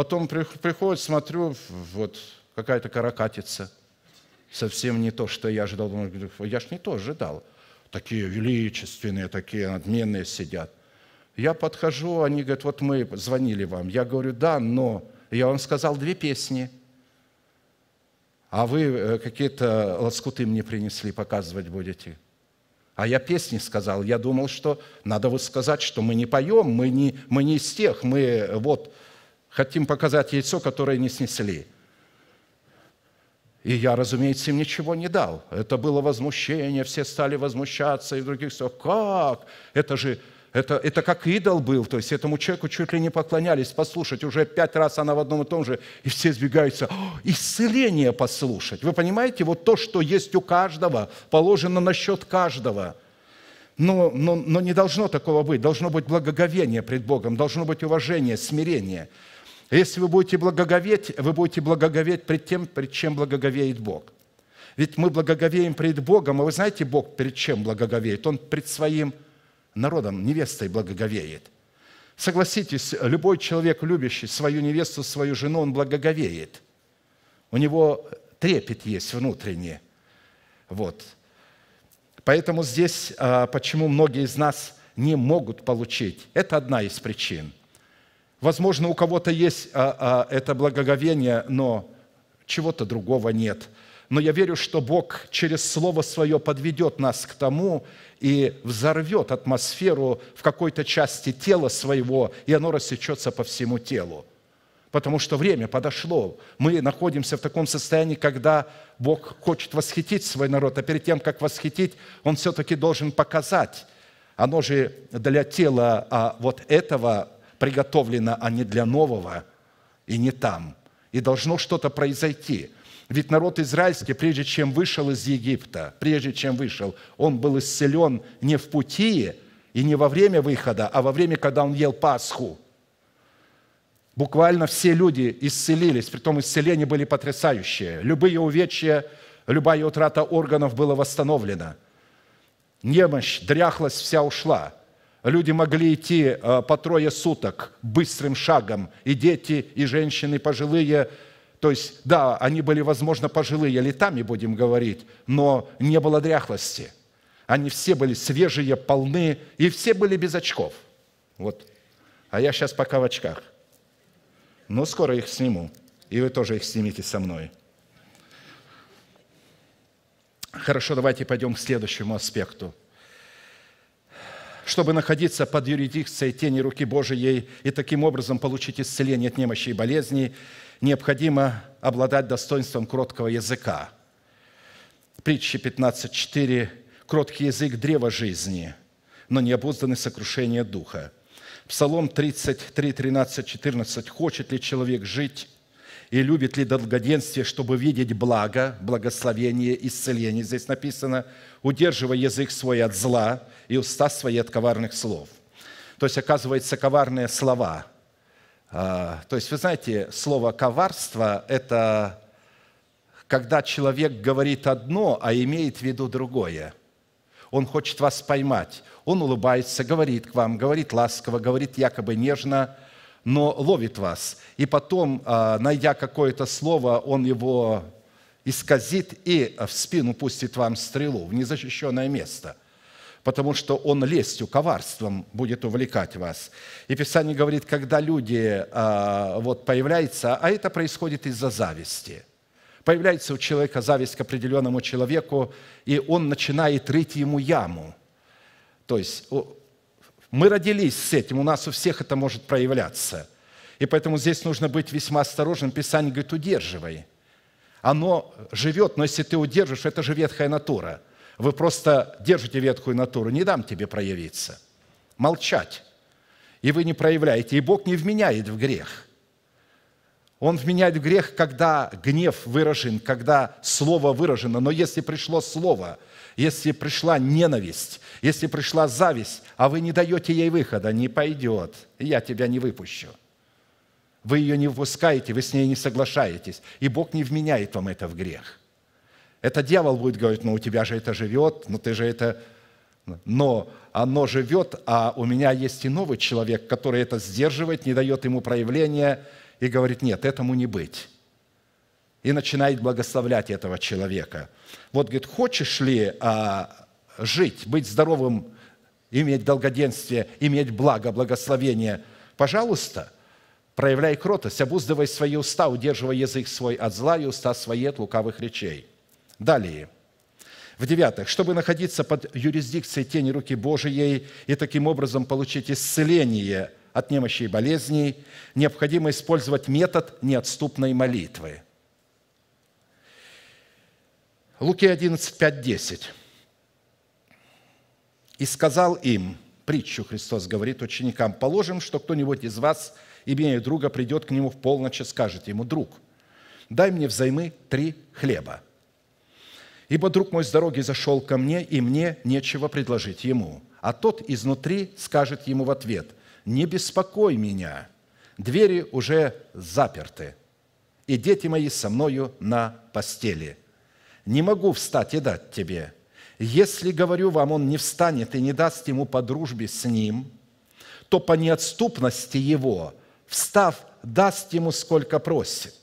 Потом приходит, смотрю, вот какая-то каракатица. Совсем не то, что я ожидал. я ж не то ожидал. Такие величественные, такие надменные сидят. Я подхожу, они говорят, вот мы звонили вам. Я говорю, да, но я вам сказал две песни. А вы э, какие-то лоскуты мне принесли, показывать будете. А я песни сказал. Я думал, что надо вот сказать, что мы не поем, мы не, мы не из тех, мы вот Хотим показать яйцо, которое не снесли. И я, разумеется, им ничего не дал. Это было возмущение, все стали возмущаться, и других все, как? Это же, это, это как идол был, то есть этому человеку чуть ли не поклонялись послушать. Уже пять раз она в одном и том же, и все сбегаются. О, исцеление послушать. Вы понимаете, вот то, что есть у каждого, положено на счет каждого – но, но, но не должно такого быть. Должно быть благоговение пред Богом, должно быть уважение, смирение. Если вы будете благоговеть, вы будете благоговеть пред тем, пред чем благоговеет Бог. Ведь мы благоговеем пред Богом, а вы знаете, Бог пред чем благоговеет? Он пред своим народом, невестой благоговеет. Согласитесь, любой человек, любящий свою невесту, свою жену, он благоговеет. У него трепет есть внутренний. Вот. Поэтому здесь, а, почему многие из нас не могут получить, это одна из причин – Возможно, у кого-то есть а, а, это благоговение, но чего-то другого нет. Но я верю, что Бог через Слово Свое подведет нас к тому и взорвет атмосферу в какой-то части тела своего, и оно рассечется по всему телу. Потому что время подошло. Мы находимся в таком состоянии, когда Бог хочет восхитить свой народ, а перед тем, как восхитить, Он все-таки должен показать. Оно же для тела а вот этого приготовлено, а не для нового и не там. И должно что-то произойти. Ведь народ израильский, прежде чем вышел из Египта, прежде чем вышел, он был исцелен не в пути и не во время выхода, а во время, когда он ел Пасху. Буквально все люди исцелились, притом исцеления были потрясающие. Любые увечья, любая утрата органов была восстановлена. Немощь, дряхлость вся ушла – Люди могли идти э, по трое суток быстрым шагом, и дети, и женщины, пожилые. То есть, да, они были, возможно, пожилые летами, будем говорить, но не было дряхлости. Они все были свежие, полны, и все были без очков. Вот. А я сейчас пока в очках. Но скоро их сниму, и вы тоже их снимите со мной. Хорошо, давайте пойдем к следующему аспекту – чтобы находиться под юрисдикцией тени руки Божией и таким образом получить исцеление от немощи и болезней, необходимо обладать достоинством кроткого языка. Притчи 15.4. «Кроткий язык – древо жизни, но не необузданный сокрушения духа». Псалом 33, 13, 14. «Хочет ли человек жить и любит ли долгоденствие, чтобы видеть благо, благословение, исцеление?» Здесь написано – удерживая язык свой от зла и уста свои от коварных слов. То есть, оказывается, коварные слова. А, то есть, вы знаете, слово «коварство» – это когда человек говорит одно, а имеет в виду другое. Он хочет вас поймать. Он улыбается, говорит к вам, говорит ласково, говорит якобы нежно, но ловит вас. И потом, а, найдя какое-то слово, он его исказит и в спину пустит вам стрелу, в незащищенное место, потому что он лестью, коварством будет увлекать вас. И Писание говорит, когда люди а, вот, появляются, а это происходит из-за зависти. Появляется у человека зависть к определенному человеку, и он начинает рыть ему яму. То есть мы родились с этим, у нас у всех это может проявляться. И поэтому здесь нужно быть весьма осторожным. Писание говорит, удерживай – оно живет, но если ты удержишь, это же ветхая натура. Вы просто держите ветхую натуру, не дам тебе проявиться. Молчать. И вы не проявляете. И Бог не вменяет в грех. Он вменяет в грех, когда гнев выражен, когда слово выражено. Но если пришло слово, если пришла ненависть, если пришла зависть, а вы не даете ей выхода, не пойдет, я тебя не выпущу – вы ее не впускаете, вы с ней не соглашаетесь, и Бог не вменяет вам это в грех. Это дьявол будет говорить, ну у тебя же это живет, ну ты же это... Но оно живет, а у меня есть и новый человек, который это сдерживает, не дает ему проявления и говорит, нет, этому не быть. И начинает благословлять этого человека. Вот, говорит, хочешь ли а, жить, быть здоровым, иметь долгоденствие, иметь благо, благословение, пожалуйста – проявляй кротость, обуздывай свои уста, удерживай язык свой от зла и уста свои от лукавых речей». Далее – в девятых, чтобы находиться под юрисдикцией тени руки Божией и таким образом получить исцеление от немощи и болезней, необходимо использовать метод неотступной молитвы. Луки 11, 5, 10. «И сказал им, притчу Христос говорит ученикам, положим, что кто-нибудь из вас – имея друга, придет к нему в полночь и скажет ему, «Друг, дай мне взаймы три хлеба, ибо друг мой с дороги зашел ко мне, и мне нечего предложить ему». А тот изнутри скажет ему в ответ, «Не беспокой меня, двери уже заперты, и дети мои со мною на постели. Не могу встать и дать тебе. Если, говорю вам, он не встанет и не даст ему по дружбе с ним, то по неотступности его встав, даст ему, сколько просит.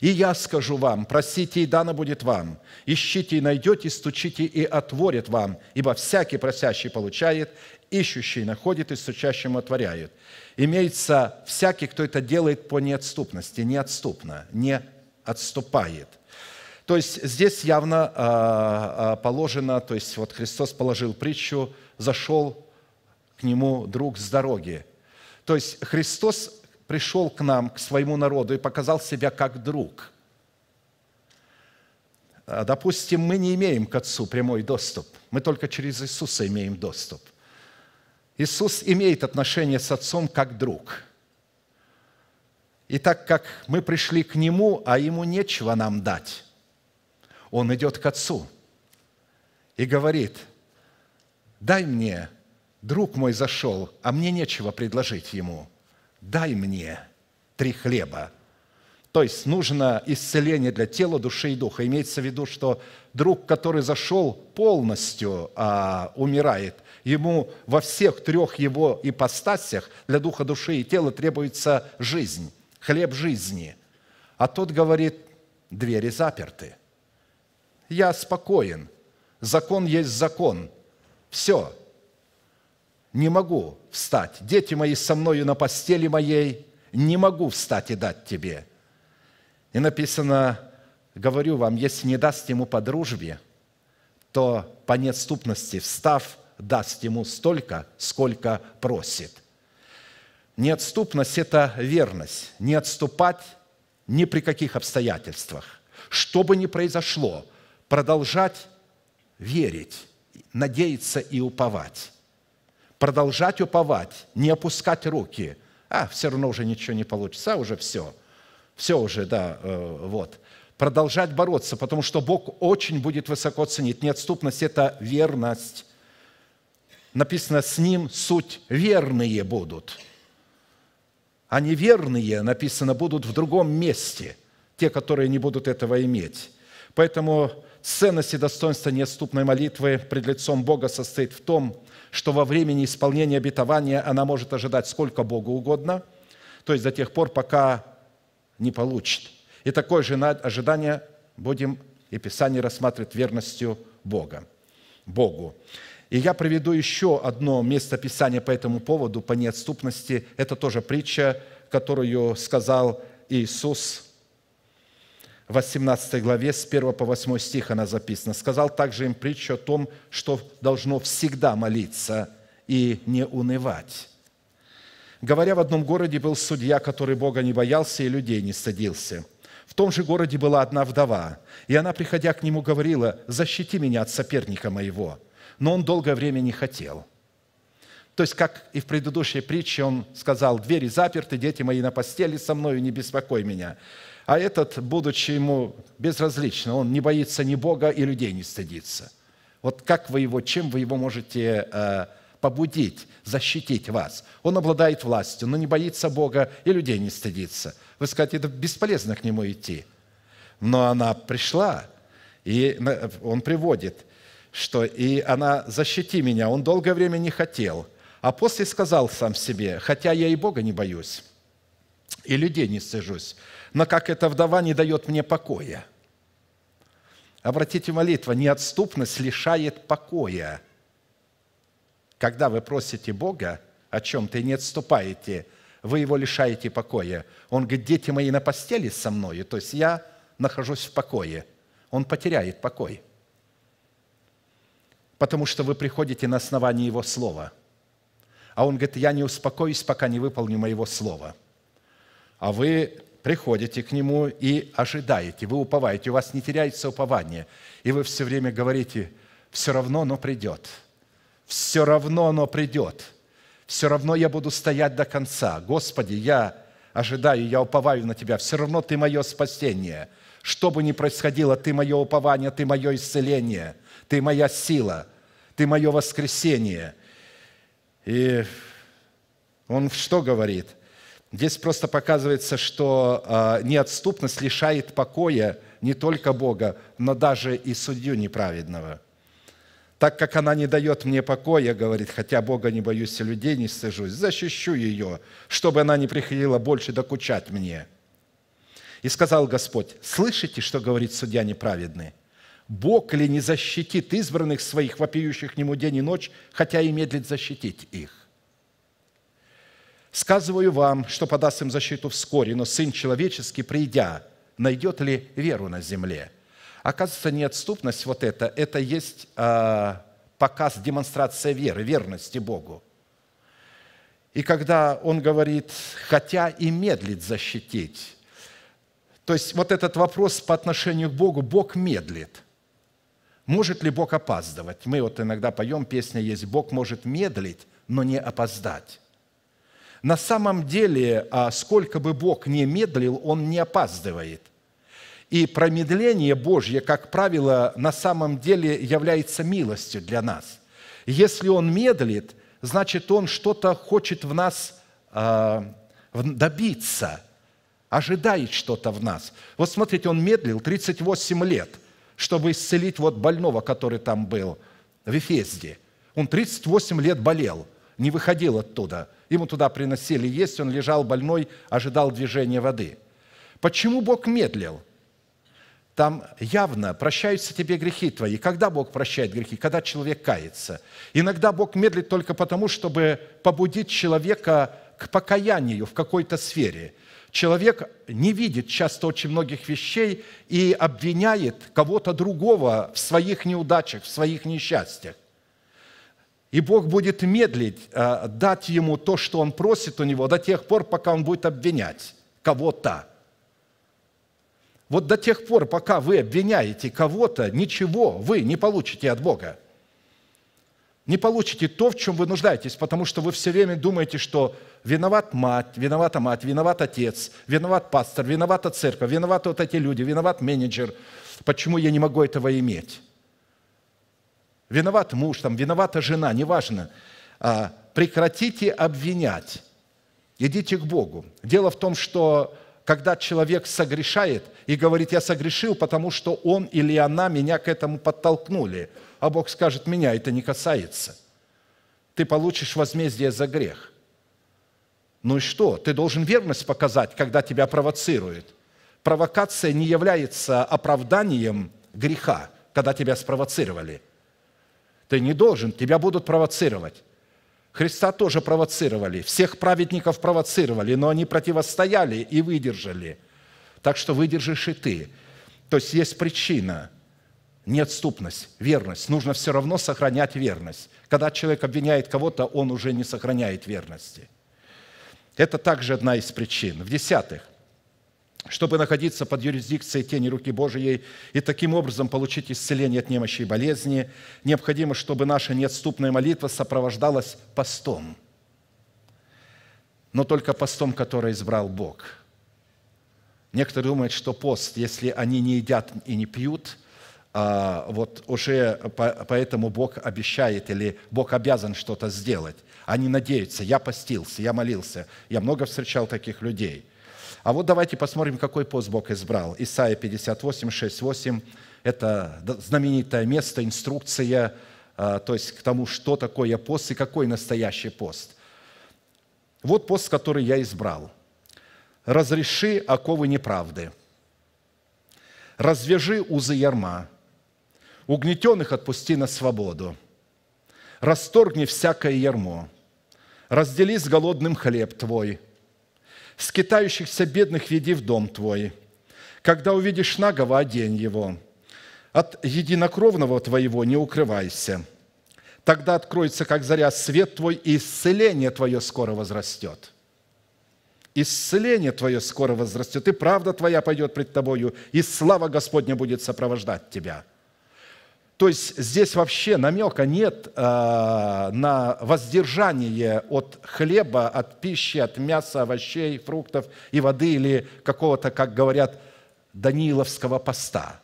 И я скажу вам, просите, и дано будет вам, ищите, и найдете, стучите, и отворят вам, ибо всякий просящий получает, ищущий находит, и стучащему отворяют. Имеется всякий, кто это делает по неотступности, неотступно, не отступает. То есть здесь явно а, а, положено, то есть вот Христос положил притчу, зашел к нему друг с дороги, то есть Христос пришел к нам, к своему народу и показал себя как друг. А, допустим, мы не имеем к Отцу прямой доступ, мы только через Иисуса имеем доступ. Иисус имеет отношение с Отцом как друг. И так как мы пришли к Нему, а Ему нечего нам дать, Он идет к Отцу и говорит, дай мне друг мой зашел, а мне нечего предложить ему. Дай мне три хлеба». То есть нужно исцеление для тела, души и духа. Имеется в виду, что друг, который зашел полностью, а, умирает. Ему во всех трех его ипостасях для духа, души и тела требуется жизнь, хлеб жизни. А тот говорит, двери заперты. Я спокоен. Закон есть закон. Все, не могу встать. Дети мои со мною на постели моей, не могу встать и дать тебе». И написано, говорю вам, если не даст ему по дружбе, то по недступности встав, даст ему столько, сколько просит. Неотступность – это верность. Не отступать ни при каких обстоятельствах. Что бы ни произошло, продолжать верить, надеяться и уповать продолжать уповать, не опускать руки. А, все равно уже ничего не получится, а, уже все. Все уже, да, э, вот. Продолжать бороться, потому что Бог очень будет высоко ценить. Неотступность – это верность. Написано, с Ним суть верные будут. А неверные, написано, будут в другом месте, те, которые не будут этого иметь. Поэтому ценность и достоинство неотступной молитвы пред лицом Бога состоит в том, что во времени исполнения обетования она может ожидать сколько Богу угодно, то есть до тех пор, пока не получит. И такое же ожидание будем и Писание рассматривает верностью Бога, Богу. И я приведу еще одно место Писания по этому поводу, по неотступности. Это тоже притча, которую сказал Иисус в 18 главе с 1 по 8 стих она записана. «Сказал также им притчу о том, что должно всегда молиться и не унывать». Говоря, в одном городе был судья, который Бога не боялся и людей не садился. В том же городе была одна вдова, и она, приходя к нему, говорила, «Защити меня от соперника моего». Но он долгое время не хотел – то есть, как и в предыдущей притче он сказал, «Двери заперты, дети мои на постели со мною, не беспокой меня». А этот, будучи ему безразлично, он не боится ни Бога, и людей не стыдится. Вот как вы его, чем вы его можете э, побудить, защитить вас? Он обладает властью, но не боится Бога и людей не стыдится. Вы скажете, это бесполезно к нему идти. Но она пришла, и он приводит, что «и она, защити меня». Он долгое время не хотел, а после сказал сам себе, «хотя я и Бога не боюсь, и людей не стыжусь, но как эта вдова не дает мне покоя. Обратите, молитва, неотступность лишает покоя. Когда вы просите Бога о чем-то и не отступаете, вы его лишаете покоя. Он говорит, дети мои на постели со мной, то есть я нахожусь в покое. Он потеряет покой, потому что вы приходите на основании его слова – а он говорит, я не успокоюсь, пока не выполню моего слова. А вы приходите к Нему и ожидаете, вы уповаете, у вас не теряется упование, и вы все время говорите, все равно оно придет, все равно оно придет, все равно я буду стоять до конца. Господи, я ожидаю, я уповаю на Тебя, все равно Ты мое спасение. Что бы ни происходило, Ты мое упование, Ты мое исцеление, Ты моя сила, Ты мое воскресение. И он что говорит – Здесь просто показывается, что а, неотступность лишает покоя не только Бога, но даже и судью неправедного. Так как она не дает мне покоя, говорит, хотя Бога не боюсь и людей не стыжусь, защищу ее, чтобы она не приходила больше докучать мне. И сказал Господь, слышите, что говорит судья неправедный? Бог ли не защитит избранных своих, вопиющих к нему день и ночь, хотя и медлит защитить их? Сказываю вам, что подаст им защиту вскоре, но Сын Человеческий, придя, найдет ли веру на земле? Оказывается, неотступность вот это, это есть а, показ, демонстрация веры, верности Богу. И когда он говорит, хотя и медлит защитить, то есть вот этот вопрос по отношению к Богу, Бог медлит. Может ли Бог опаздывать? Мы вот иногда поем песня есть «Бог может медлить, но не опоздать». На самом деле, а, сколько бы Бог не медлил, Он не опаздывает. И промедление Божье, как правило, на самом деле является милостью для нас. Если Он медлит, значит, Он что-то хочет в нас а, добиться, ожидает что-то в нас. Вот смотрите, Он медлил 38 лет, чтобы исцелить вот больного, который там был в Эфезде. Он 38 лет болел – не выходил оттуда. Ему туда приносили есть, он лежал больной, ожидал движения воды. Почему Бог медлил? Там явно прощаются тебе грехи твои. Когда Бог прощает грехи? Когда человек кается. Иногда Бог медлит только потому, чтобы побудить человека к покаянию в какой-то сфере. Человек не видит часто очень многих вещей и обвиняет кого-то другого в своих неудачах, в своих несчастьях. И Бог будет медлить э, дать ему то, что он просит у него, до тех пор, пока он будет обвинять кого-то. Вот до тех пор, пока вы обвиняете кого-то, ничего вы не получите от Бога. Не получите то, в чем вы нуждаетесь, потому что вы все время думаете, что виноват мать, виновата мать, виноват отец, виноват пастор, виновата церковь, виноваты вот эти люди, виноват менеджер. Почему я не могу этого иметь? Виноват муж, там, виновата жена, неважно. А, прекратите обвинять. Идите к Богу. Дело в том, что когда человек согрешает и говорит, я согрешил, потому что он или она меня к этому подтолкнули, а Бог скажет, меня это не касается. Ты получишь возмездие за грех. Ну и что? Ты должен верность показать, когда тебя провоцируют. Провокация не является оправданием греха, когда тебя спровоцировали. Ты не должен, тебя будут провоцировать. Христа тоже провоцировали, всех праведников провоцировали, но они противостояли и выдержали. Так что выдержишь и ты. То есть есть причина, неотступность, верность. Нужно все равно сохранять верность. Когда человек обвиняет кого-то, он уже не сохраняет верности. Это также одна из причин. В десятых, чтобы находиться под юрисдикцией тени руки Божией и таким образом получить исцеление от немощи и болезни, необходимо, чтобы наша неотступная молитва сопровождалась постом, но только постом, который избрал Бог. Некоторые думают, что пост, если они не едят и не пьют, а, вот уже поэтому Бог обещает или Бог обязан что-то сделать. Они надеются, я постился, я молился, я много встречал таких людей – а вот давайте посмотрим, какой пост Бог избрал. Исайя 58, 6, 8. Это знаменитое место, инструкция, а, то есть к тому, что такое пост и какой настоящий пост. Вот пост, который я избрал. «Разреши оковы неправды, развяжи узы ярма, угнетенных отпусти на свободу, расторгни всякое ярмо, раздели с голодным хлеб твой – скитающихся бедных веди в дом твой. Когда увидишь нагого, одень его. От единокровного твоего не укрывайся. Тогда откроется, как заря, свет твой, и исцеление твое скоро возрастет» исцеление твое скоро возрастет, и правда твоя пойдет пред тобою, и слава Господня будет сопровождать тебя». То есть здесь вообще намека нет э, на воздержание от хлеба, от пищи, от мяса, овощей, фруктов и воды или какого-то, как говорят, Данииловского поста.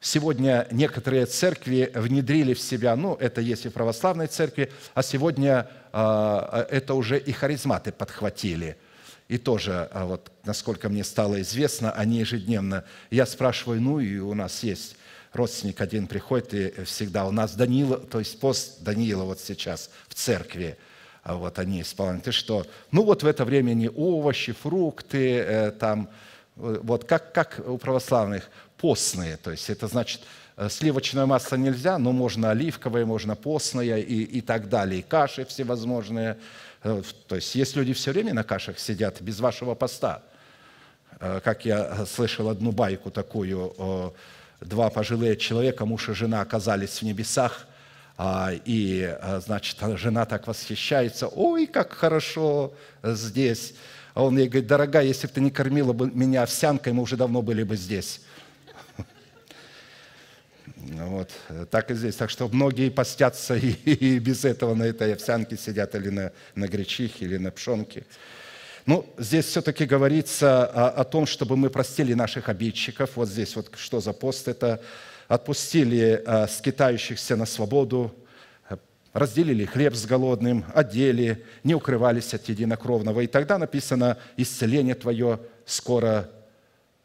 Сегодня некоторые церкви внедрили в себя, ну, это есть и в православной церкви, а сегодня э, это уже и харизматы подхватили – и тоже, а вот, насколько мне стало известно, они ежедневно. Я спрашиваю, ну и у нас есть родственник один приходит и всегда у нас Данила, то есть пост Даниила вот сейчас в церкви, а вот они исполняют. И что? Ну вот в это время не овощи, фрукты, э, там, э, вот как, как у православных, постные, то есть это значит, э, сливочное масло нельзя, но можно оливковое, можно постное и, и так далее, и каши всевозможные. Э, то есть есть люди все время на кашах сидят без вашего поста. Как я слышал одну байку такую, два пожилые человека, муж и жена, оказались в небесах, а, и, а, значит, жена так восхищается, ой, как хорошо здесь. А он ей говорит, дорогая, если бы ты не кормила бы меня овсянкой, мы уже давно были бы здесь. Ну вот, так и здесь. Так что многие постятся и, и без этого на этой овсянке сидят или на, на гречихе, или на пшенке. Ну, здесь все-таки говорится о, о том, чтобы мы простили наших обидчиков. Вот здесь вот что за пост это. Отпустили э, скитающихся на свободу, э, разделили хлеб с голодным, одели, не укрывались от единокровного. И тогда написано, исцеление твое скоро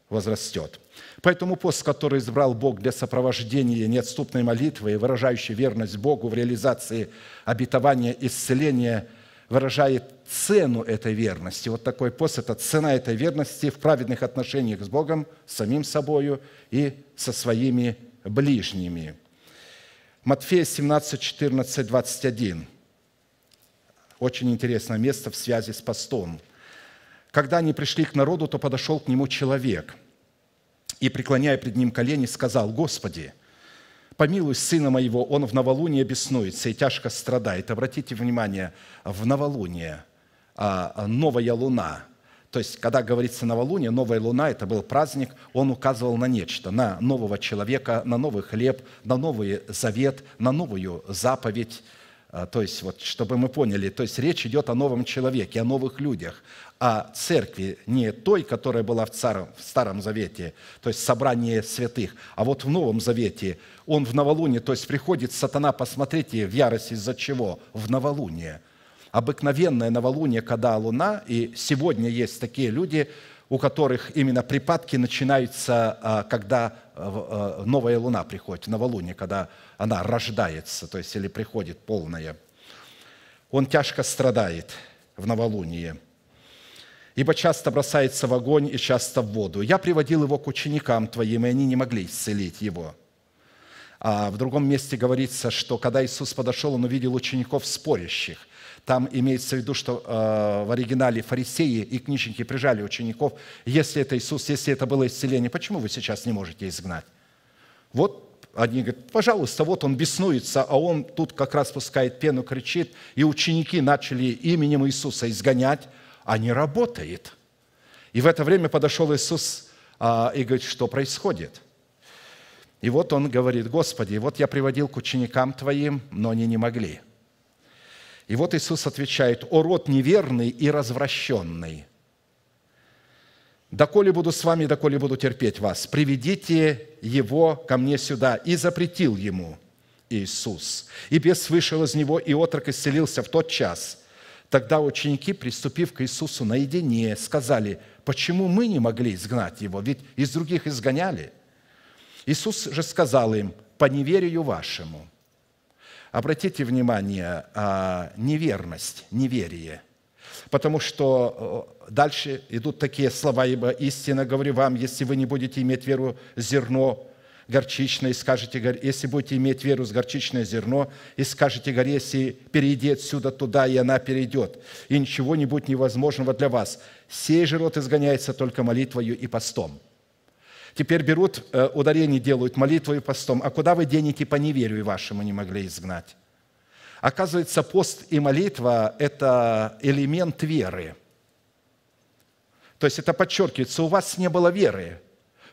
возрастет. Поэтому пост, который избрал Бог для сопровождения неотступной молитвы и верность Богу в реализации обетования исцеления – выражает цену этой верности. Вот такой пост – это цена этой верности в праведных отношениях с Богом, с самим собою и со своими ближними. Матфея 17, 14, 21. Очень интересное место в связи с постом. «Когда они пришли к народу, то подошел к нему человек и, преклоняя пред ним колени, сказал, «Господи, помилуй сына моего, он в новолуние беснуется и тяжко страдает». Обратите внимание, в новолуние а, а, новая луна. То есть, когда говорится новолуние, новая луна – это был праздник, он указывал на нечто, на нового человека, на новый хлеб, на новый завет, на новую заповедь, а, то есть, вот, чтобы мы поняли, то есть речь идет о новом человеке, о новых людях, о а церкви, не той, которая была в, царом, в Старом Завете, то есть собрание святых, а вот в Новом Завете он в новолуние, то есть приходит сатана, посмотрите, в ярости из-за чего? В новолуние. Обыкновенное новолуние, когда луна, и сегодня есть такие люди, у которых именно припадки начинаются, а, когда а, новая луна приходит, новолуние, когда она рождается, то есть или приходит полная. Он тяжко страдает в новолуние – ибо часто бросается в огонь и часто в воду. Я приводил его к ученикам твоим, и они не могли исцелить его». А в другом месте говорится, что когда Иисус подошел, он увидел учеников спорящих. Там имеется в виду, что э, в оригинале фарисеи и книжники прижали учеников. Если это Иисус, если это было исцеление, почему вы сейчас не можете изгнать? Вот они говорят, пожалуйста, вот он беснуется, а он тут как раз пускает пену, кричит, и ученики начали именем Иисуса изгонять, а не работает. И в это время подошел Иисус а, и говорит, что происходит. И вот он говорит, Господи, вот я приводил к ученикам Твоим, но они не могли. И вот Иисус отвечает, «О род неверный и развращенный, доколе буду с вами, доколе буду терпеть вас, приведите его ко мне сюда». И запретил ему Иисус. И бес вышел из него, и отрок исцелился в тот час – Тогда ученики, приступив к Иисусу наедине, сказали, почему мы не могли изгнать его, ведь из других изгоняли. Иисус же сказал им, по неверию вашему. Обратите внимание, а, неверность, неверие. Потому что э, дальше идут такие слова, ибо истинно говорю вам, если вы не будете иметь веру зерно горчичное, и скажете если будете иметь веру с горчичное зерно, и скажете горе, если перейдет сюда туда, и она перейдет, и ничего не будет невозможного для вас. Сей же род изгоняется только молитвою и постом». Теперь берут, э, ударение делают молитвой и постом. А куда вы денете по неверию вашему не могли изгнать? Оказывается, пост и молитва – это элемент веры. То есть это подчеркивается, у вас не было веры –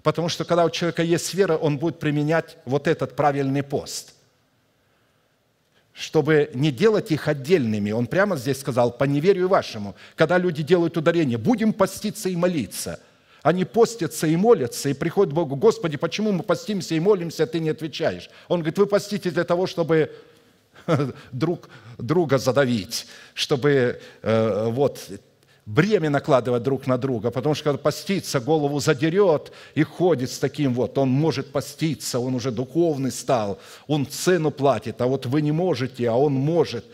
Потому что когда у человека есть вера, он будет применять вот этот правильный пост. Чтобы не делать их отдельными. Он прямо здесь сказал, по неверию вашему, когда люди делают ударение, будем поститься и молиться. Они постятся и молятся, и приходят к Богу, Господи, почему мы постимся и молимся, а ты не отвечаешь? Он говорит, вы постите для того, чтобы друг друга задавить, чтобы э, вот бремя накладывать друг на друга, потому что когда постится, голову задерет и ходит с таким вот, он может поститься, он уже духовный стал, он цену платит, а вот вы не можете, а он может.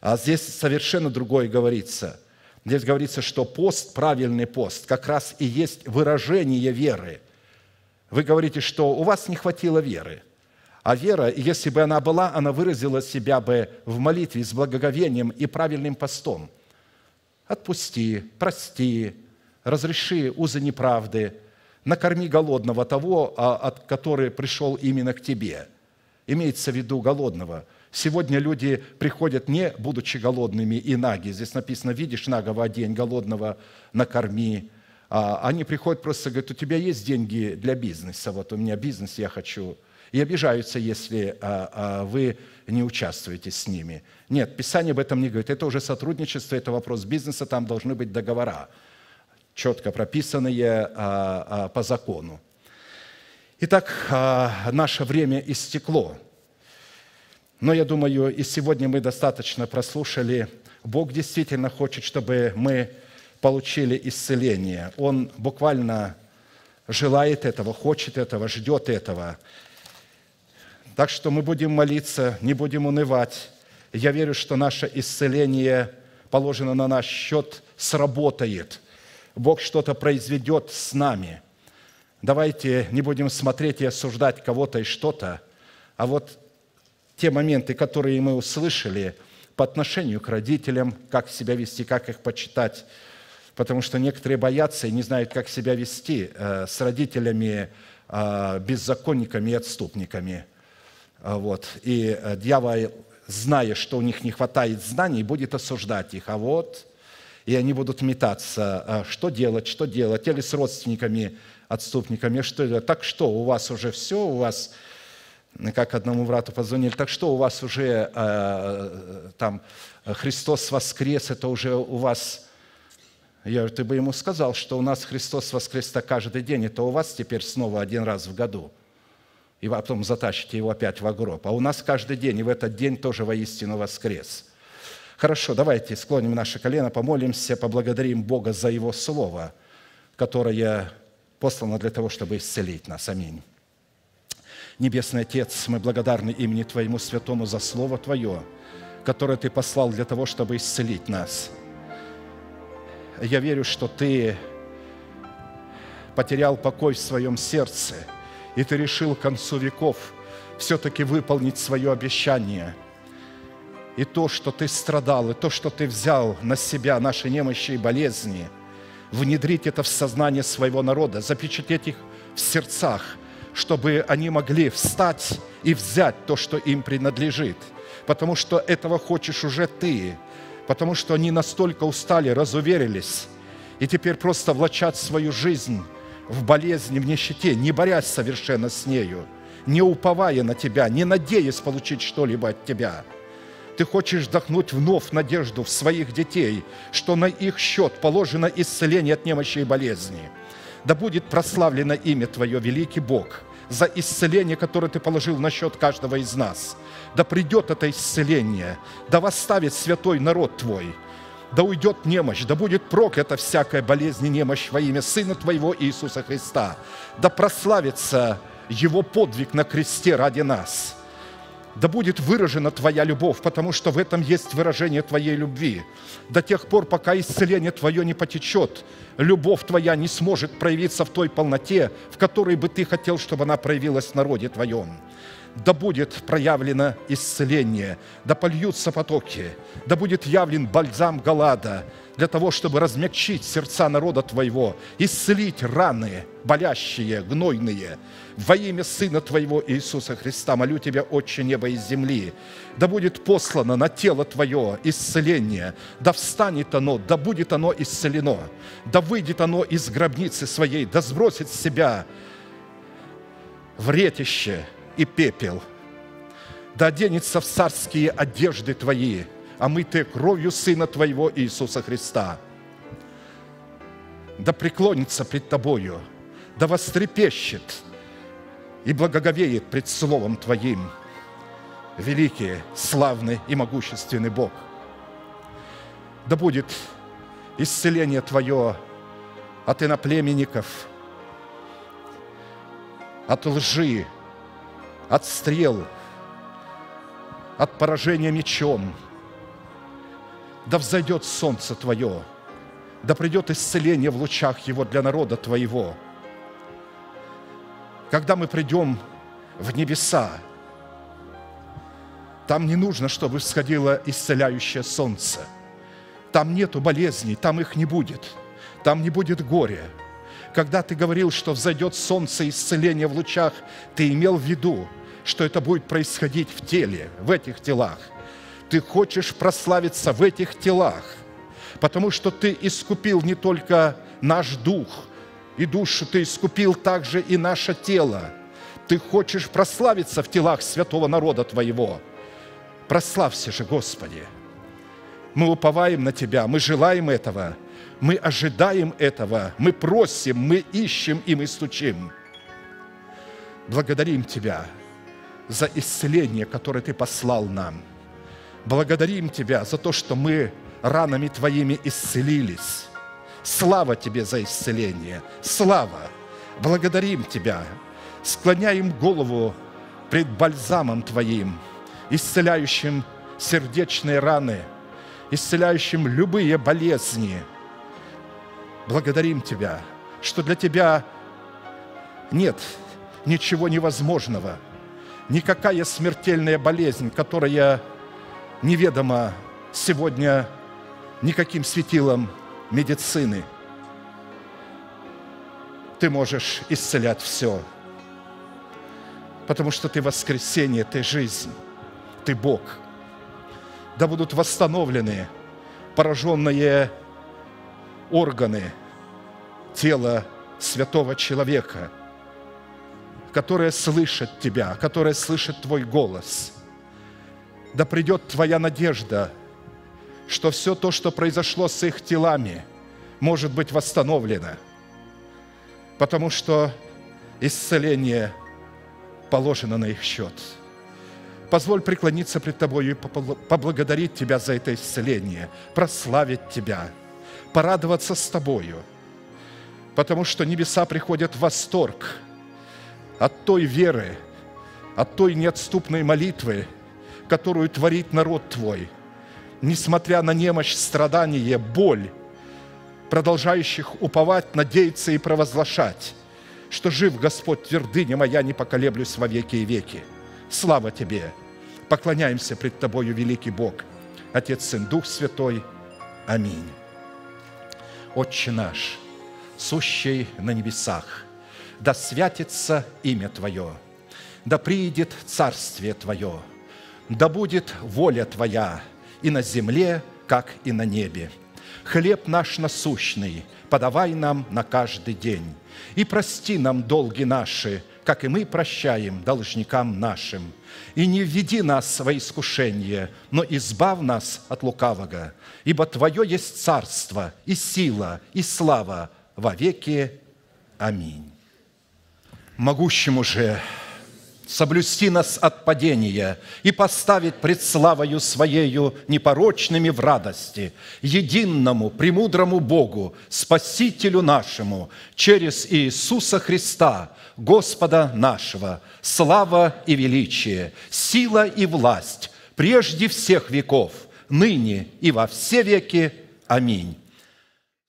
А здесь совершенно другое говорится. Здесь говорится, что пост, правильный пост, как раз и есть выражение веры. Вы говорите, что у вас не хватило веры – а вера, если бы она была, она выразила себя бы в молитве с благоговением и правильным постом – Отпусти, прости, разреши узы неправды, накорми голодного того, а, от который пришел именно к тебе. Имеется в виду голодного. Сегодня люди приходят не будучи голодными и наги. Здесь написано, видишь, нагого одень, голодного накорми. А Они приходят просто, говорят, у тебя есть деньги для бизнеса, вот у меня бизнес, я хочу. И обижаются, если а, а, вы не участвуете с ними. Нет, Писание об этом не говорит. Это уже сотрудничество, это вопрос бизнеса, там должны быть договора, четко прописанные а, а, по закону. Итак, а, наше время истекло. Но я думаю, и сегодня мы достаточно прослушали. Бог действительно хочет, чтобы мы получили исцеление. Он буквально желает этого, хочет этого, ждет этого. Так что мы будем молиться, не будем унывать. Я верю, что наше исцеление положено на наш счет, сработает. Бог что-то произведет с нами. Давайте не будем смотреть и осуждать кого-то и что-то, а вот те моменты, которые мы услышали по отношению к родителям, как себя вести, как их почитать, потому что некоторые боятся и не знают, как себя вести э, с родителями, э, беззаконниками и отступниками – а, вот. И э, дьявол, зная, что у них не хватает знаний, будет осуждать их. А вот, и они будут метаться, а, что делать, что делать, или с родственниками, отступниками, что ли, так что, у вас уже все, у вас, как одному врату позвонили, так что у вас уже э, там Христос воскрес, это уже у вас, я говорю, ты бы ему сказал, что у нас Христос воскрес-то каждый день, это у вас теперь снова один раз в году – и потом затащите его опять в гроб. А у нас каждый день, и в этот день тоже воистину воскрес. Хорошо, давайте склоним наше колено, помолимся, поблагодарим Бога за Его Слово, которое послано для того, чтобы исцелить нас. Аминь. Небесный Отец, мы благодарны имени Твоему Святому за Слово Твое, которое Ты послал для того, чтобы исцелить нас. Я верю, что Ты потерял покой в своем сердце – и ты решил к концу веков все-таки выполнить свое обещание. И то, что ты страдал, и то, что ты взял на себя наши немощи и болезни, внедрить это в сознание своего народа, запечатлеть их в сердцах, чтобы они могли встать и взять то, что им принадлежит. Потому что этого хочешь уже ты, потому что они настолько устали, разуверились, и теперь просто влачат свою жизнь в болезни, в нищете, не борясь совершенно с нею, не уповая на Тебя, не надеясь получить что-либо от Тебя. Ты хочешь вдохнуть вновь надежду в своих детей, что на их счет положено исцеление от немощи и болезни. Да будет прославлено имя Твое, великий Бог, за исцеление, которое Ты положил на счет каждого из нас. Да придет это исцеление, да восставит святой народ Твой – да уйдет немощь, да будет прок проклята всякая болезнь и немощь во имя Сына Твоего Иисуса Христа, да прославится Его подвиг на кресте ради нас, да будет выражена Твоя любовь, потому что в этом есть выражение Твоей любви. До тех пор, пока исцеление Твое не потечет, любовь Твоя не сможет проявиться в той полноте, в которой бы Ты хотел, чтобы она проявилась в народе Твоем да будет проявлено исцеление, да польются потоки, да будет явлен бальзам Галада, для того, чтобы размягчить сердца народа Твоего, исцелить раны, болящие, гнойные. Во имя Сына Твоего Иисуса Христа молю Тебя, Отче неба и земли, да будет послано на тело Твое исцеление, да встанет оно, да будет оно исцелено, да выйдет оно из гробницы своей, да сбросит с себя вретище – и пепел. Да оденется в царские одежды Твои, а мы омытые кровью Сына Твоего Иисуса Христа. Да преклонится пред Тобою, да вострепещет и благоговеет пред Словом Твоим, великий, славный и могущественный Бог. Да будет исцеление Твое от иноплеменников, от лжи, от стрел, от поражения мечом. Да взойдет солнце Твое, да придет исцеление в лучах Его для народа Твоего. Когда мы придем в небеса, там не нужно, чтобы всходило исцеляющее солнце. Там нету болезней, там их не будет. Там не будет горя – когда ты говорил, что взойдет солнце исцеления в лучах, ты имел в виду, что это будет происходить в теле, в этих телах. Ты хочешь прославиться в этих телах, потому что ты искупил не только наш дух и душу, ты искупил также и наше тело. Ты хочешь прославиться в телах святого народа Твоего. Прославься же, Господи. Мы уповаем на Тебя, мы желаем этого – мы ожидаем этого, мы просим, мы ищем и мы стучим. Благодарим Тебя за исцеление, которое Ты послал нам. Благодарим Тебя за то, что мы ранами Твоими исцелились. Слава Тебе за исцеление. Слава. Благодарим Тебя. Склоняем голову пред бальзамом Твоим, исцеляющим сердечные раны, исцеляющим любые болезни – благодарим Тебя, что для Тебя нет ничего невозможного, никакая смертельная болезнь, которая неведома сегодня никаким светилам медицины. Ты можешь исцелять все, потому что Ты воскресение, Ты жизнь, Ты Бог. Да будут восстановлены пораженные органы тела святого человека, которое слышит тебя, которое слышит твой голос. Да придет твоя надежда, что все то, что произошло с их телами, может быть восстановлено, потому что исцеление положено на их счет. Позволь преклониться пред тобой и поблагодарить Тебя за это исцеление, прославить Тебя – порадоваться с Тобою, потому что небеса приходят в восторг от той веры, от той неотступной молитвы, которую творит народ Твой, несмотря на немощь, страдания, боль, продолжающих уповать, надеяться и провозглашать, что жив Господь, твердыня моя, не поколеблюсь во веки и веки. Слава Тебе! Поклоняемся пред Тобою, великий Бог, Отец, Сын, Дух Святой. Аминь. Отче наш, сущий на небесах, да святится имя Твое, да приидет Царствие Твое, да будет воля Твоя и на земле, как и на небе. Хлеб наш насущный подавай нам на каждый день, и прости нам долги наши, как и мы прощаем должникам нашим. И не введи нас во искушение, но избав нас от лукавого, ибо Твое есть царство и сила и слава во веки. Аминь. Могущему же соблюсти нас от падения и поставить пред славою Своею непорочными в радости, единому, премудрому Богу, Спасителю нашему, через Иисуса Христа, Господа нашего, слава и величие, сила и власть прежде всех веков – ныне и во все веки. Аминь.